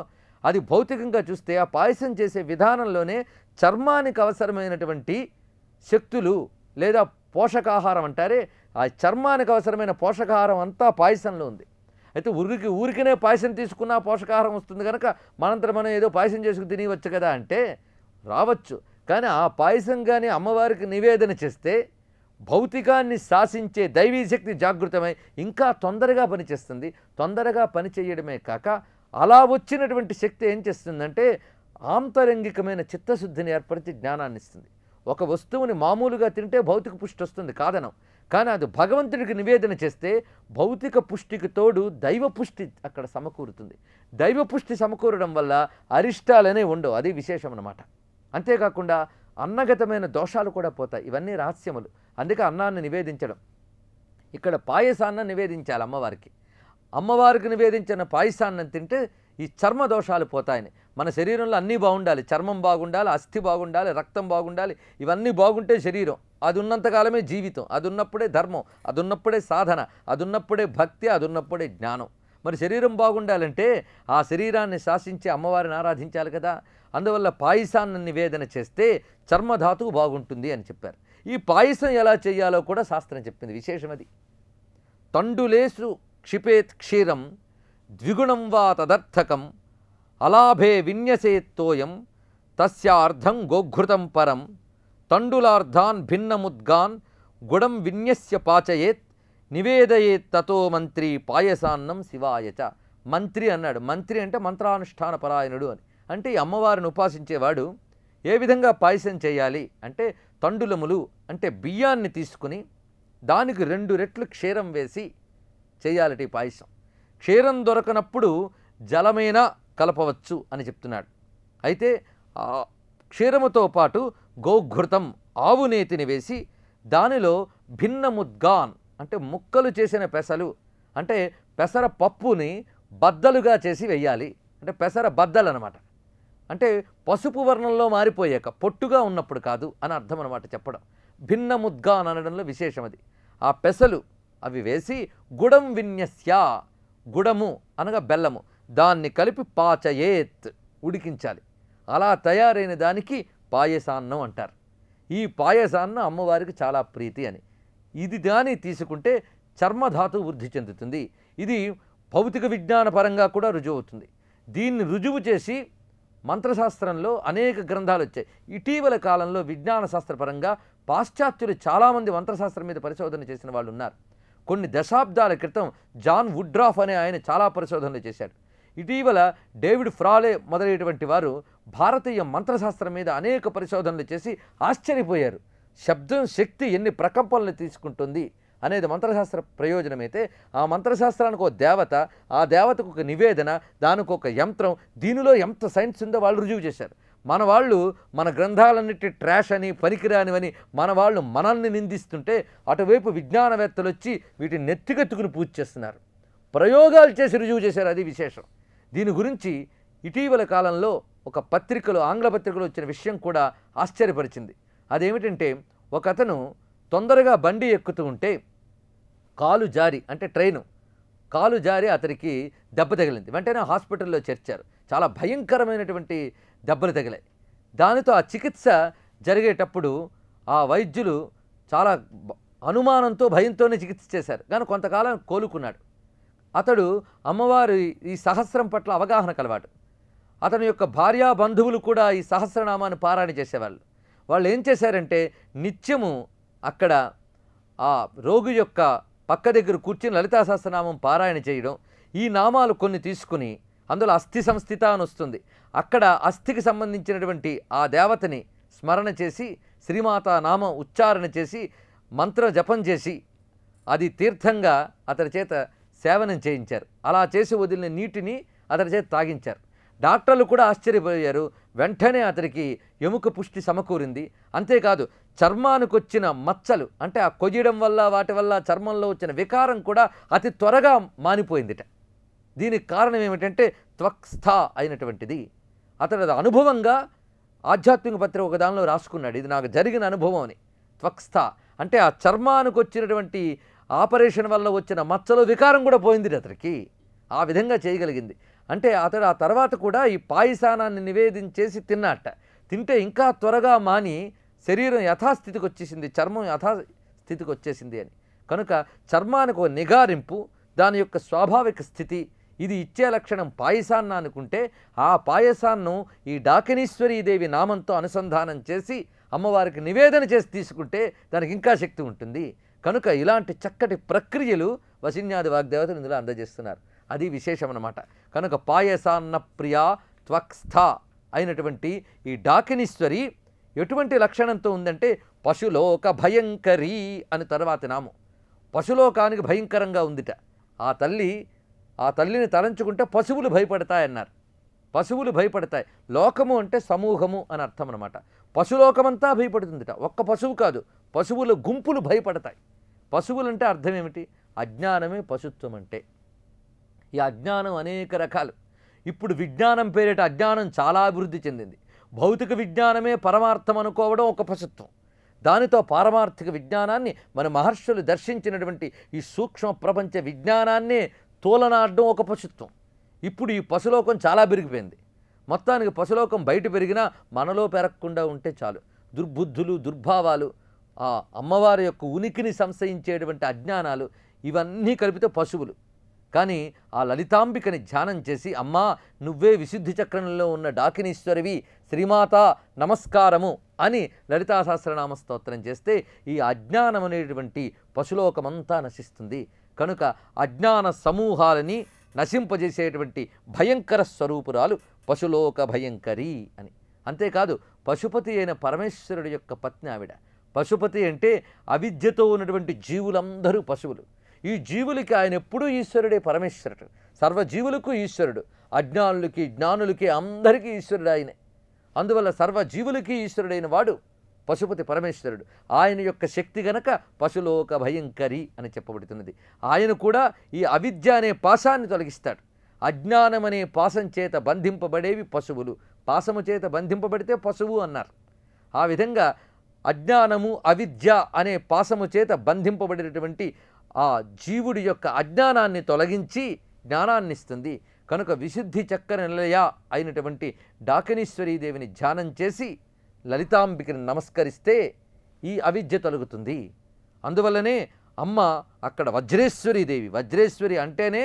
అది భౌతికంగా చూస్తే ఆ పాయసం చేసే విధానంలోనే చర్మానికి అవసరమైనటువంటి శక్తులు లేదా పోషకాహారం అంటారే ఆ చర్మానికి అవసరమైన పోషకాహారం అంతా పాయసంలో ఉంది అయితే ఉరికి ఊరికినే పాయసం తీసుకున్నా పోషకాహారం వస్తుంది కనుక మనంతరం మనం ఏదో పాయసం చేసుకుని తినవచ్చు కదా అంటే రావచ్చు కానీ ఆ పాయసం కానీ అమ్మవారికి నివేదన చేస్తే భౌతికాన్ని శాసించే దైవీ శక్తి జాగృతమై ఇంకా తొందరగా పనిచేస్తుంది తొందరగా పనిచేయడమే కాక అలా వచ్చినటువంటి శక్తి ఏం చేస్తుందంటే ఆంతరంగికమైన చిత్తశుద్ధిని ఏర్పరిచి జ్ఞానాన్ని ఇస్తుంది ఒక వస్తువుని మామూలుగా తింటే భౌతిక పుష్టి వస్తుంది కాదనం కానీ అది భగవంతుడికి నివేదన చేస్తే భౌతిక పుష్టికి తోడు దైవ పుష్టి అక్కడ సమకూరుతుంది దైవ పుష్టి సమకూరడం వల్ల అరిష్టాలనే ఉండవు అది విశేషం అన్నమాట అంతేకాకుండా అన్నగతమైన దోషాలు కూడా పోతాయి ఇవన్నీ రహస్యములు అందుకే అన్నాన్ని నివేదించడం ఇక్కడ పాయసాన్ని నివేదించాలి అమ్మవారికి అమ్మవారికి నివేదించిన పాయసాన్నం తింటే ఈ చర్మ దోషాలు పోతాయని మన శరీరంలో అన్నీ బాగుండాలి చర్మం బాగుండాలి అస్థి బాగుండాలి రక్తం బాగుండాలి ఇవన్నీ బాగుంటే శరీరం అది ఉన్నంతకాలమే జీవితం అది ఉన్నప్పుడే ధర్మం అది ఉన్నప్పుడే సాధన అది ఉన్నప్పుడే భక్తి అది ఉన్నప్పుడే జ్ఞానం మరి శరీరం బాగుండాలంటే ఆ శరీరాన్ని శాసించి అమ్మవారిని ఆరాధించాలి కదా అందువల్ల పాయసాన్ని నివేదన చేస్తే చర్మధాతువు బాగుంటుంది అని చెప్పారు ఈ పాయసం ఎలా చేయాలో కూడా శాస్త్రం చెప్పింది విశేషం అది తండులేసు క్షిపేత్ క్షీరం ద్విగుణం వా తదర్థకం అలాభే విన్యసేత్తోయం తస్యార్థం గోఘృతం పరం తండులార్థాన్ భిన్నముద్గాన్ గుడం విన్యస్య పాచయేత్ నివేదయేత్ తతో మంత్రి పాయసాన్నం శివాయచ మంత్రి అన్నాడు మంత్రి అంటే మంత్రానుష్ఠాన పరాయణుడు అని అంటే ఈ అమ్మవారిని ఉపాసించేవాడు ఏ విధంగా పాయసం చేయాలి అంటే తండులములు అంటే బియ్యాన్ని తీసుకుని దానికి రెండు రెట్లు క్షీరం వేసి చేయాలటి పాయసం క్షీరం దొరకనప్పుడు జలమైనా కలపవచ్చు అని చెప్తున్నాడు అయితే క్షీరముతో పాటు గోఘృతం ఆవు నేతిని వేసి దానిలో భిన్నముద్గాన్ అంటే ముక్కలు చేసిన పెసలు అంటే పెసర పప్పుని బద్దలుగా చేసి వెయ్యాలి అంటే పెసర బద్దలు అనమాట అంటే పసుపు వర్ణంలో మారిపోయాక పొట్టుగా ఉన్నప్పుడు కాదు అని అర్థం అనమాట చెప్పడం భిన్నముద్గా అని అనడంలో విశేషం అది ఆ పెసలు అవి వేసి గుడం విన్యస్య గుడము అనగా బెల్లము దాన్ని కలిపి పాచయేత్ ఉడికించాలి అలా తయారైన దానికి పాయసాన్నం అంటారు ఈ పాయసాన్నం అమ్మవారికి చాలా ప్రీతి అని ఇది దాని తీసుకుంటే చర్మధాతు వృద్ధి చెందుతుంది ఇది భౌతిక విజ్ఞాన పరంగా కూడా రుజువు అవుతుంది దీన్ని రుజువు చేసి మంత్రశాస్త్రంలో అనేక గ్రంథాలు వచ్చాయి ఇటీవల కాలంలో విజ్ఞాన శాస్త్రపరంగా పాశ్చాత్యులు చాలామంది మంత్రశాస్త్రం మీద పరిశోధన చేసిన వాళ్ళు ఉన్నారు కొన్ని దశాబ్దాల క్రితం జాన్ వుడ్రాఫ్ అనే ఆయన చాలా పరిశోధనలు చేశాడు ఇటీవల డేవిడ్ ఫ్రాలే మొదలైనటువంటి వారు భారతీయ మంత్రశాస్త్రం మీద అనేక పరిశోధనలు చేసి ఆశ్చర్యపోయారు శబ్దం శక్తి ఎన్ని ప్రకంపనలు తీసుకుంటుంది అనేది మంత్రశాస్త్ర ప్రయోజనమైతే ఆ మంత్రశాస్త్రానికి ఒక దేవత ఆ దేవతకు ఒక నివేదన దానికి ఒక యంత్రం దీనిలో ఎంత సైన్స్ ఉందో వాళ్ళు రుజువు చేశారు మన వాళ్ళు మన గ్రంథాలన్నిటి ట్రాష్ అని పనికిరానివని మన వాళ్ళు మనల్ని నిందిస్తుంటే అటువైపు విజ్ఞానవేత్తలు వచ్చి వీటిని నెత్తికెత్తుకుని పూజ చేస్తున్నారు ప్రయోగాలు చేసి రుజువు చేశారు అది విశేషం దీని గురించి ఇటీవల కాలంలో ఒక పత్రికలో ఆంగ్ల పత్రికలో వచ్చిన విషయం కూడా ఆశ్చర్యపరిచింది అదేమిటంటే ఒక అతను తొందరగా బండి ఎక్కుతూ ఉంటే కాలు జారి అంటే ట్రైను కాలు జారి అతనికి దెబ్బ తగిలింది వెంటనే హాస్పిటల్లో చేర్చారు చాలా భయంకరమైనటువంటి దెబ్బలు తగిలాయి దానితో ఆ చికిత్స జరిగేటప్పుడు ఆ వైద్యులు చాలా అనుమానంతో భయంతోనే చికిత్స చేశారు కానీ కొంతకాలం కోలుకున్నాడు అతడు అమ్మవారు ఈ సహస్రం పట్ల అవగాహన కలవాడు అతని యొక్క భార్యా బంధువులు కూడా ఈ సహస్రనామాన్ని పారాయణ చేసేవాళ్ళు వాళ్ళు ఏం చేశారంటే నిత్యము అక్కడ ఆ రోగి యొక్క పక్క దగ్గర కూర్చుని లలితా సహస్రనామం పారాయణ చేయడం ఈ నామాలు కొన్ని తీసుకుని అందులో అస్థి సంస్థిత అని వస్తుంది అక్కడ అస్థికి సంబంధించినటువంటి ఆ దేవతని స్మరణ చేసి శ్రీమాత నామం ఉచ్చారణ చేసి మంత్ర జపం చేసి అది తీర్థంగా అతని చేత సేవనం చేయించారు అలా చేసి వదిలిన నీటిని అతడి చేత తాగించారు డాక్టర్లు కూడా ఆశ్చర్యపోయారు వెంటనే అతడికి ఎముక పుష్టి సమకూరింది అంతేకాదు చర్మానికి వచ్చిన మచ్చలు అంటే ఆ కొయ్యడం వల్ల వాటి వల్ల చర్మంలో వచ్చిన వికారం కూడా అతి త్వరగా మానిపోయిందిట దీనికి కారణం ఏమిటంటే త్వక్స్థ అయినటువంటిది అతడు అనుభవంగా ఆధ్యాత్మిక పత్రిక ఒక దానిలో రాసుకున్నాడు ఇది నాకు జరిగిన అనుభవం అని త్వక్స్థ అంటే ఆ చర్మానికి వచ్చినటువంటి ఆపరేషన్ వల్ల వచ్చిన మచ్చలు వికారం కూడా పోయింది అతనికి ఆ విధంగా చేయగలిగింది అంటే అతడు ఆ తర్వాత కూడా ఈ పాయసానాన్ని నివేదించేసి తిన్నట్ట తింటే ఇంకా త్వరగా మాని శరీరం యథాస్థితికి వచ్చేసింది చర్మం యథాస్థితికి వచ్చేసింది అని కనుక చర్మానికి ఒక నిగారింపు దాని యొక్క స్వాభావిక స్థితి ఇది ఇచ్చే లక్షణం పాయసాన్న అనుకుంటే ఆ పాయసాన్ను ఈ దేవి నామంతో అనుసంధానం చేసి అమ్మవారికి నివేదన చేసి తీసుకుంటే దానికి ఇంకా శక్తి ఉంటుంది కనుక ఇలాంటి చక్కటి ప్రక్రియలు వసిన్యాది వాగ్దేవతలు ఇందులో అందజేస్తున్నారు అది విశేషం అన్నమాట కనుక పాయసాన్న ప్రియా త్వక్స్థ అయినటువంటి ఈ డాకినీశ్వరి ఎటువంటి లక్షణంతో ఉందంటే పశులోక భయంకరీ అని తర్వాత నామం పశులోకానికి భయంకరంగా ఉందిట ఆ తల్లి ఆ తల్లిని తలంచుకుంటే పశువులు భయపడతాయన్నారు పశువులు భయపడతాయి లోకము అంటే సమూహము అని అర్థం అనమాట పశులోకమంతా భయపడుతుందిట ఒక్క పశువు కాదు పశువుల గుంపులు భయపడతాయి పశువులంటే అర్థం ఏమిటి అజ్ఞానమే పశుత్వం అంటే ఈ అజ్ఞానం అనేక రకాలు ఇప్పుడు విజ్ఞానం పేరిట అజ్ఞానం చాలా అభివృద్ధి చెందింది భౌతిక విజ్ఞానమే పరమార్థం అనుకోవడం ఒక పశుత్వం దానితో పారమార్థిక విజ్ఞానాన్ని మన మహర్షులు దర్శించినటువంటి ఈ సూక్ష్మ ప్రపంచ విజ్ఞానాన్నే తోలనాడడం ఒక పశుత్వం ఇప్పుడు ఈ పశులోకం చాలా పెరిగిపోయింది మొత్తానికి పశులోకం బయట పెరిగినా మనలో పెరగకుండా ఉంటే చాలు దుర్బుద్ధులు దుర్భావాలు ఆ అమ్మవారి యొక్క ఉనికిని సంశయించేటువంటి అజ్ఞానాలు ఇవన్నీ కలిపితే పశువులు కానీ ఆ లలితాంబికని ధ్యానం చేసి అమ్మా నువ్వే విశుద్ధి చక్రంలో ఉన్న డాకినీశ్వరివి శ్రీమాత నమస్కారము అని లలితా సహస్రనామ స్తోత్రం చేస్తే ఈ అజ్ఞానం అనేటువంటి పశులోకమంతా నశిస్తుంది కనుక అజ్ఞాన సమూహాలని నశింపజేసేటువంటి భయంకర స్వరూపురాలు పశులోక భయంకరి అని అంతేకాదు పశుపతి అయిన పరమేశ్వరుడి యొక్క పత్ని ఆవిడ పశుపతి అంటే అవిద్యతో ఉన్నటువంటి జీవులందరూ పశువులు ఈ జీవులకి ఆయన ఎప్పుడూ ఈశ్వరుడే పరమేశ్వరుడు సర్వజీవులకు ఈశ్వరుడు అజ్ఞానులకి జ్ఞానులకి అందరికీ ఈశ్వరుడు ఆయనే అందువల్ల సర్వజీవులకి ఈశ్వరుడైన వాడు పశుపతి పరమేశ్వరుడు ఆయన యొక్క శక్తి గనక పశులోక భయంకరి అని చెప్పబడుతున్నది ఆయన కూడా ఈ అవిద్య అనే పాశాన్ని తొలగిస్తాడు అజ్ఞానమనే పాసం చేత బంధింపబడేవి పశువులు పాసము చేత బంధింపబడితే పశువు అన్నారు ఆ విధంగా అజ్ఞానము అవిద్య అనే పాసము చేత బంధింపబడినటువంటి ఆ జీవుడి యొక్క అజ్ఞానాన్ని తొలగించి జ్ఞానాన్ని ఇస్తుంది కనుక విశుద్ధి చక్కర నిలయ అయినటువంటి దేవిని ధ్యానం చేసి లలితాంబికని నమస్కరిస్తే ఈ అవిద్య తొలగుతుంది అందువల్లనే అమ్మ అక్కడ వజ్రేశ్వరీదేవి వజ్రేశ్వరి అంటేనే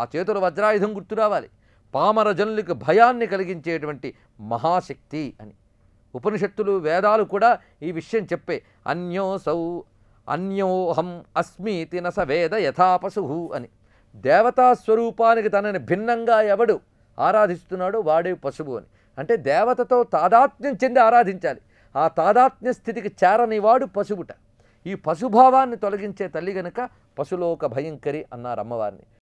ఆ చేతులు వజ్రాయుధం గుర్తు రావాలి పామర జనులకు భయాన్ని కలిగించేటువంటి మహాశక్తి అని ఉపనిషత్తులు వేదాలు కూడా ఈ విషయం చెప్పే అన్యోసౌ అన్యోహం అస్మి నస వేద యథాపశు అని దేవతాస్వరూపానికి తనని భిన్నంగా ఎవడు ఆరాధిస్తున్నాడు వాడే పశువు అని అంటే దేవతతో తాదాత్మ్యం చెంది ఆరాధించాలి ఆ తాదాత్మ్య స్థితికి చేరని వాడు పశువుట ఈ పశుభావాన్ని తొలగించే తల్లి గనుక పశులోక భయంకరి అన్నారు అమ్మవారిని